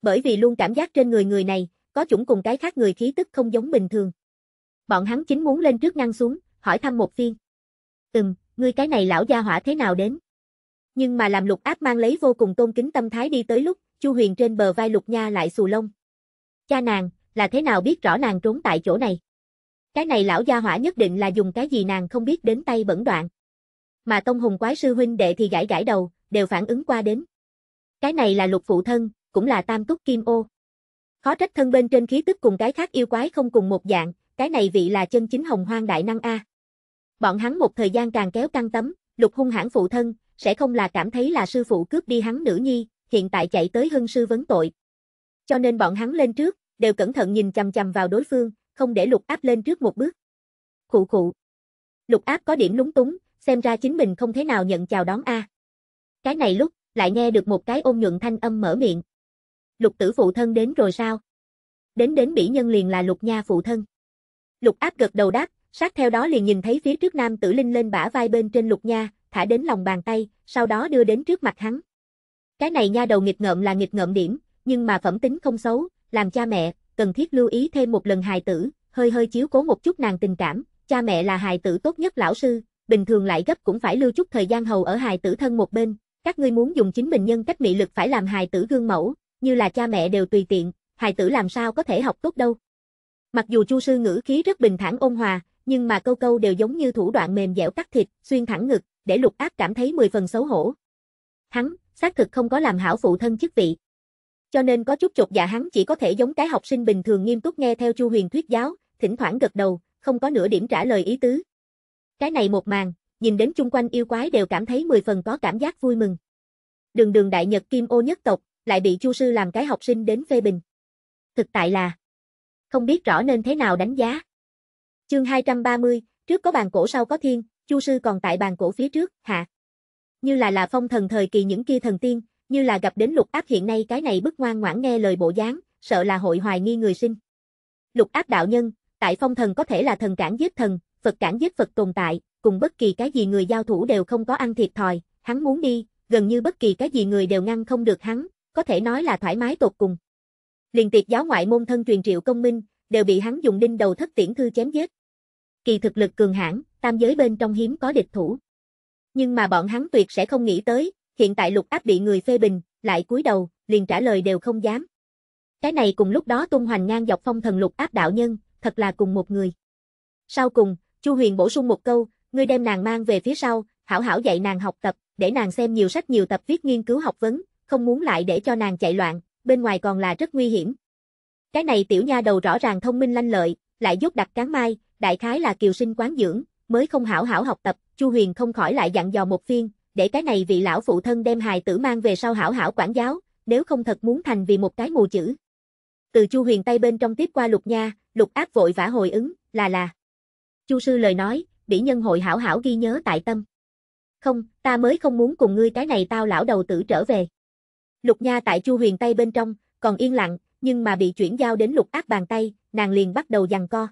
Bởi vì luôn cảm giác trên người người này, có chủng cùng cái khác người khí tức không giống bình thường. Bọn hắn chính muốn lên trước ngăn xuống, hỏi thăm một phiên. Ừm, ngươi cái này lão gia hỏa thế nào đến? Nhưng mà làm lục áp mang lấy vô cùng tôn kính tâm thái đi tới lúc, Chu Huyền trên bờ vai lục nha lại xù lông. Cha nàng, là thế nào biết rõ nàng trốn tại chỗ này? Cái này lão gia hỏa nhất định là dùng cái gì nàng không biết đến tay bẩn đoạn mà Tông Hùng quái sư huynh đệ thì gãi gãi đầu, đều phản ứng qua đến. Cái này là lục phụ thân, cũng là tam túc kim ô. Khó trách thân bên trên khí tức cùng cái khác yêu quái không cùng một dạng, cái này vị là chân chính hồng hoang đại năng A. Bọn hắn một thời gian càng kéo căng tấm, lục hung hãn phụ thân, sẽ không là cảm thấy là sư phụ cướp đi hắn nữ nhi, hiện tại chạy tới hưng sư vấn tội. Cho nên bọn hắn lên trước, đều cẩn thận nhìn chằm chằm vào đối phương, không để lục áp lên trước một bước. Khụ khụ. Lục áp có điểm lúng túng, xem ra chính mình không thế nào nhận chào đón a. À. Cái này lúc, lại nghe được một cái ôn nhuận thanh âm mở miệng. Lục tử phụ thân đến rồi sao? Đến đến bỉ nhân liền là lục nha phụ thân. Lục áp gật đầu đáp, sát theo đó liền nhìn thấy phía trước nam tử linh lên bả vai bên trên lục nha, thả đến lòng bàn tay, sau đó đưa đến trước mặt hắn. Cái này nha đầu nghịch ngợm là nghịch ngợm điểm, nhưng mà phẩm tính không xấu, làm cha mẹ, cần thiết lưu ý thêm một lần hài tử, hơi hơi chiếu cố một chút nàng tình cảm, cha mẹ là hài tử tốt nhất lão sư, bình thường lại gấp cũng phải lưu chút thời gian hầu ở hài tử thân một bên, các ngươi muốn dùng chính mình nhân cách mị lực phải làm hài tử gương mẫu, như là cha mẹ đều tùy tiện, hài tử làm sao có thể học tốt đâu. Mặc dù Chu sư ngữ khí rất bình thản ôn hòa, nhưng mà câu câu đều giống như thủ đoạn mềm dẻo cắt thịt, xuyên thẳng ngực, để Lục Ác cảm thấy mười phần xấu hổ. Hắn, xác thực không có làm hảo phụ thân chức vị. Cho nên có chút chột dạ hắn chỉ có thể giống cái học sinh bình thường nghiêm túc nghe theo Chu Huyền thuyết giáo, thỉnh thoảng gật đầu, không có nửa điểm trả lời ý tứ. Cái này một màn, nhìn đến chung quanh yêu quái đều cảm thấy mười phần có cảm giác vui mừng. Đường đường đại nhật kim ô nhất tộc, lại bị chu sư làm cái học sinh đến phê bình. Thực tại là, không biết rõ nên thế nào đánh giá. Chương 230, trước có bàn cổ sau có thiên, chu sư còn tại bàn cổ phía trước, hạ. Như là là phong thần thời kỳ những kia thần tiên, như là gặp đến lục áp hiện nay cái này bức ngoan ngoãn nghe lời bộ dáng, sợ là hội hoài nghi người sinh. Lục áp đạo nhân, tại phong thần có thể là thần cản giết thần, Phật cản giết Phật tồn tại, cùng bất kỳ cái gì người giao thủ đều không có ăn thiệt thòi, hắn muốn đi, gần như bất kỳ cái gì người đều ngăn không được hắn, có thể nói là thoải mái tột cùng. Liên tiệt giáo ngoại môn thân truyền triệu công minh, đều bị hắn dùng đinh đầu thất tiễn thư chém giết. Kỳ thực lực cường hãn, tam giới bên trong hiếm có địch thủ. Nhưng mà bọn hắn tuyệt sẽ không nghĩ tới, hiện tại lục áp bị người phê bình, lại cúi đầu, liền trả lời đều không dám. Cái này cùng lúc đó tung hoành ngang dọc phong thần lục áp đạo nhân, thật là cùng một người. Sau cùng, Chu Huyền bổ sung một câu, ngươi đem nàng mang về phía sau, hảo hảo dạy nàng học tập, để nàng xem nhiều sách nhiều tập viết nghiên cứu học vấn, không muốn lại để cho nàng chạy loạn, bên ngoài còn là rất nguy hiểm. Cái này tiểu nha đầu rõ ràng thông minh lanh lợi, lại giúp đặt cán mai, đại khái là kiều sinh quán dưỡng, mới không hảo hảo học tập, Chu Huyền không khỏi lại dặn dò một phiên, để cái này vị lão phụ thân đem hài tử mang về sau hảo hảo quản giáo, nếu không thật muốn thành vì một cái mù chữ. Từ Chu Huyền tay bên trong tiếp qua Lục Nha, Lục Áp vội vã hồi ứng, là là. Chu sư lời nói, bỉ nhân hội hảo hảo ghi nhớ tại tâm. Không, ta mới không muốn cùng ngươi cái này tao lão đầu tử trở về. Lục Nha tại Chu Huyền tay bên trong, còn yên lặng, nhưng mà bị chuyển giao đến Lục Ác bàn tay, nàng liền bắt đầu giằng co.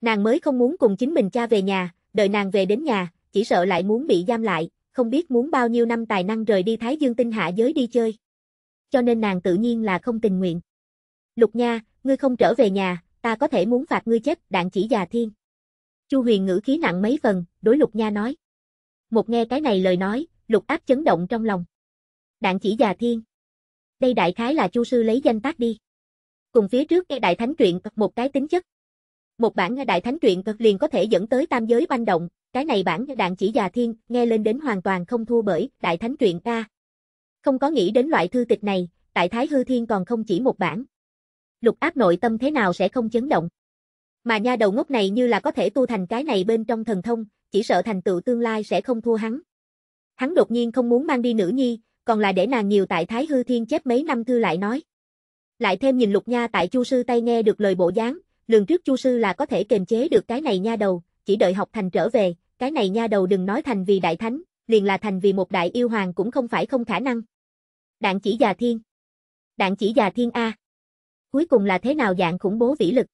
Nàng mới không muốn cùng chính mình cha về nhà, đợi nàng về đến nhà, chỉ sợ lại muốn bị giam lại, không biết muốn bao nhiêu năm tài năng rời đi Thái Dương Tinh hạ giới đi chơi. Cho nên nàng tự nhiên là không tình nguyện. Lục Nha, ngươi không trở về nhà, ta có thể muốn phạt ngươi chết, đạn chỉ già thiên. Chu Huyền ngữ khí nặng mấy phần, đối Lục Nha nói. Một nghe cái này lời nói, Lục Áp chấn động trong lòng. Đạn chỉ già thiên. Đây đại khái là Chu sư lấy danh tác đi. Cùng phía trước nghe đại thánh truyện một cái tính chất. Một bản nghe đại thánh truyện liền có thể dẫn tới tam giới banh động, cái này bản đạn chỉ già thiên nghe lên đến hoàn toàn không thua bởi đại thánh truyện ta. Không có nghĩ đến loại thư tịch này, tại Thái Hư Thiên còn không chỉ một bản. Lục áp nội tâm thế nào sẽ không chấn động. Mà nha đầu ngốc này như là có thể tu thành cái này bên trong thần thông, chỉ sợ thành tựu tương lai sẽ không thua hắn. Hắn đột nhiên không muốn mang đi nữ nhi, còn là để nàng nhiều tại Thái Hư Thiên chép mấy năm thư lại nói. Lại thêm nhìn Lục Nha tại Chu sư tay nghe được lời bộ dáng, lường trước Chu sư là có thể kềm chế được cái này nha đầu, chỉ đợi học thành trở về, cái này nha đầu đừng nói thành vì đại thánh, liền là thành vì một đại yêu hoàng cũng không phải không khả năng. Đạn chỉ già thiên. Đạn chỉ già thiên a. Cuối cùng là thế nào dạng khủng bố vĩ lực.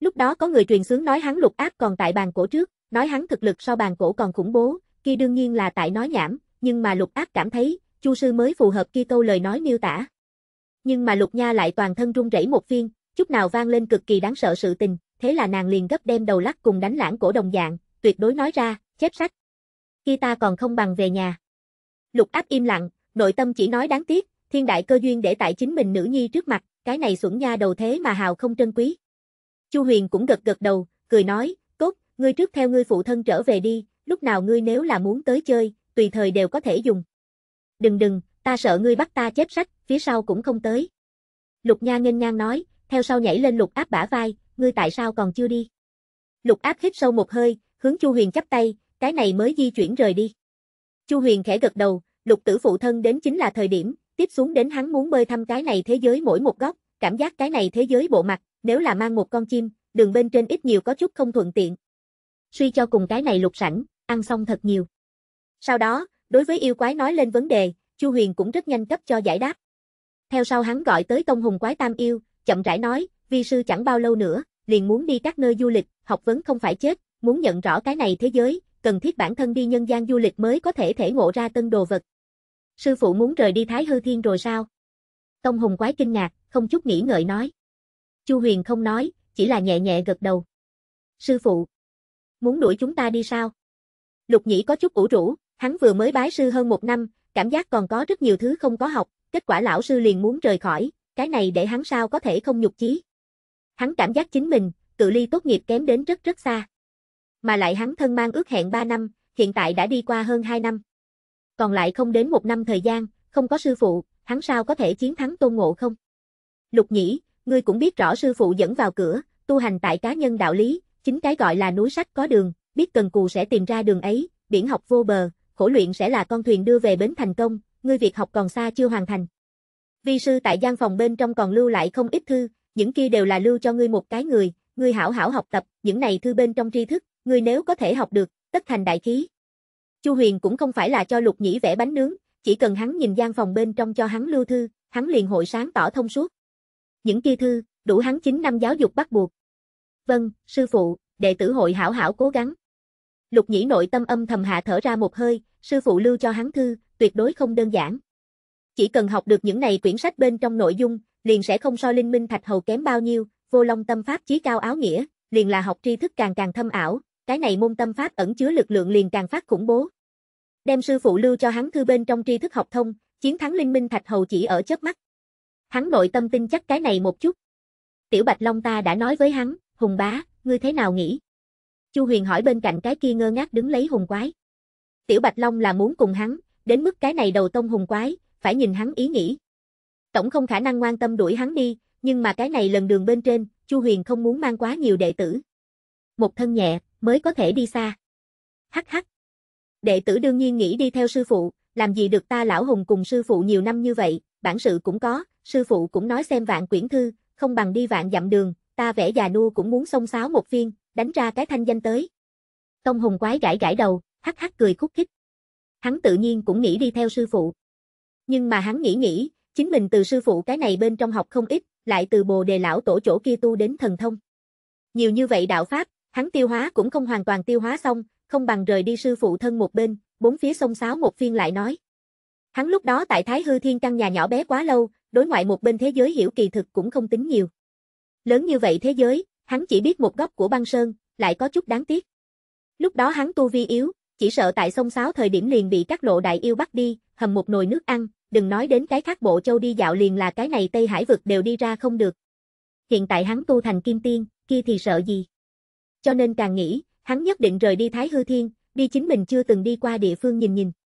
Lúc đó có người truyền sướng nói hắn lục ác còn tại bàn cổ trước, nói hắn thực lực so bàn cổ còn khủng bố, kia đương nhiên là tại nói nhảm, nhưng mà lục ác cảm thấy, chu sư mới phù hợp kia câu lời nói miêu tả. Nhưng mà lục nha lại toàn thân run rẩy một phiên, chút nào vang lên cực kỳ đáng sợ sự tình, thế là nàng liền gấp đem đầu lắc cùng đánh lãng cổ đồng dạng, tuyệt đối nói ra, chép sách. kia ta còn không bằng về nhà. Lục áp im lặng, nội tâm chỉ nói đáng tiếc, thiên đại cơ duyên để tại chính mình nữ nhi trước mặt, cái này xuẩn nha đầu thế mà hào không trân quý. Chu Huyền cũng gật gật đầu, cười nói, tốt, ngươi trước theo ngươi phụ thân trở về đi, lúc nào ngươi nếu là muốn tới chơi, tùy thời đều có thể dùng. Đừng đừng, ta sợ ngươi bắt ta chép sách, phía sau cũng không tới. Lục Nha nghênh ngang nói, theo sau nhảy lên Lục Áp bả vai, ngươi tại sao còn chưa đi? Lục Áp hít sâu một hơi, hướng Chu Huyền chắp tay, cái này mới di chuyển rời đi. Chu Huyền khẽ gật đầu, Lục Tử phụ thân đến chính là thời điểm, tiếp xuống đến hắn muốn bơi thăm cái này thế giới mỗi một góc, cảm giác cái này thế giới bộ mặt, nếu là mang một con chim, đường bên trên ít nhiều có chút không thuận tiện. Suy cho cùng cái này lục sẵn ăn xong thật nhiều. Sau đó, đối với yêu quái nói lên vấn đề, Chu Huyền cũng rất nhanh cấp cho giải đáp. Theo sau hắn gọi tới Tông Hùng Quái Tam Yêu, chậm rãi nói, vi sư chẳng bao lâu nữa, liền muốn đi các nơi du lịch, học vấn không phải chết, muốn nhận rõ cái này thế giới, cần thiết bản thân đi nhân gian du lịch mới có thể thể ngộ ra tân đồ vật. Sư phụ muốn rời đi Thái Hư Thiên rồi sao? Tông Hùng Quái kinh ngạc, không chút nghĩ ngợi nói. Chu Huyền không nói, chỉ là nhẹ nhẹ gật đầu. Sư phụ, muốn đuổi chúng ta đi sao? Lục Nhĩ có chút ủ rũ, hắn vừa mới bái sư hơn một năm, cảm giác còn có rất nhiều thứ không có học, kết quả lão sư liền muốn rời khỏi, cái này để hắn sao có thể không nhục chí. Hắn cảm giác chính mình, cự ly tốt nghiệp kém đến rất rất xa. Mà lại hắn thân mang ước hẹn 3 năm, hiện tại đã đi qua hơn 2 năm. Còn lại không đến một năm thời gian, không có sư phụ, hắn sao có thể chiến thắng Tôn Ngộ không? Lục nhĩ, ngươi cũng biết rõ sư phụ dẫn vào cửa, tu hành tại cá nhân đạo lý, chính cái gọi là núi sách có đường, biết cần cù sẽ tìm ra đường ấy, biển học vô bờ, khổ luyện sẽ là con thuyền đưa về bến thành công, ngươi việc học còn xa chưa hoàn thành. Vi sư tại gian phòng bên trong còn lưu lại không ít thư, những kia đều là lưu cho ngươi một cái người, ngươi hảo hảo học tập, những này thư bên trong tri thức, ngươi nếu có thể học được, tất thành đại khí. Chu Huyền cũng không phải là cho Lục Nhĩ vẽ bánh nướng, chỉ cần hắn nhìn gian phòng bên trong cho hắn lưu thư, hắn liền hội sáng tỏ thông suốt, những kia thư, đủ hắn 9 năm giáo dục bắt buộc. Vâng, sư phụ, đệ tử hội hảo hảo cố gắng. Lục nhĩ nội tâm âm thầm hạ thở ra một hơi, sư phụ lưu cho hắn thư, tuyệt đối không đơn giản. Chỉ cần học được những này quyển sách bên trong nội dung, liền sẽ không so linh minh thạch hầu kém bao nhiêu, vô long tâm pháp chí cao áo nghĩa, liền là học tri thức càng càng thâm ảo, cái này môn tâm pháp ẩn chứa lực lượng liền càng phát khủng bố. Đem sư phụ lưu cho hắn thư bên trong tri thức học thông, chiến thắng linh minh thạch hầu chỉ ở chớp mắt. Hắn nội tâm tin chắc cái này một chút. Tiểu Bạch Long ta đã nói với hắn, Hùng bá, ngươi thế nào nghĩ? Chu Huyền hỏi bên cạnh cái kia ngơ ngác đứng lấy Hùng quái. Tiểu Bạch Long là muốn cùng hắn, đến mức cái này đầu tông Hùng quái, phải nhìn hắn ý nghĩ. Tổng không khả năng quan tâm đuổi hắn đi, nhưng mà cái này lần đường bên trên, Chu Huyền không muốn mang quá nhiều đệ tử. Một thân nhẹ, mới có thể đi xa. Hắc hắc. Đệ tử đương nhiên nghĩ đi theo sư phụ, làm gì được ta lão Hùng cùng sư phụ nhiều năm như vậy, bản sự cũng có, sư phụ cũng nói xem vạn quyển thư, không bằng đi vạn dặm đường, ta vẽ già nua cũng muốn xông xáo một phiên, đánh ra cái thanh danh tới. Tông hùng quái gãi gãi đầu, hắc hắc cười khúc khích. Hắn tự nhiên cũng nghĩ đi theo sư phụ. Nhưng mà hắn nghĩ nghĩ, chính mình từ sư phụ cái này bên trong học không ít, lại từ bồ đề lão tổ chỗ kia tu đến thần thông. Nhiều như vậy đạo pháp, hắn tiêu hóa cũng không hoàn toàn tiêu hóa xong, không bằng rời đi sư phụ thân một bên, bốn phía sông sáo một phiên lại nói. Hắn lúc đó tại Thái Hư Thiên căn nhà nhỏ bé quá lâu, đối ngoại một bên thế giới hiểu kỳ thực cũng không tính nhiều. Lớn như vậy thế giới, hắn chỉ biết một góc của băng sơn, lại có chút đáng tiếc. Lúc đó hắn tu vi yếu, chỉ sợ tại sông Sáo thời điểm liền bị các lộ đại yêu bắt đi, hầm một nồi nước ăn, đừng nói đến cái khác bộ châu đi dạo liền là cái này Tây Hải vực đều đi ra không được. Hiện tại hắn tu thành kim tiên, kia thì sợ gì? Cho nên càng nghĩ, hắn nhất định rời đi Thái Hư Thiên, đi chính mình chưa từng đi qua địa phương nhìn nhìn.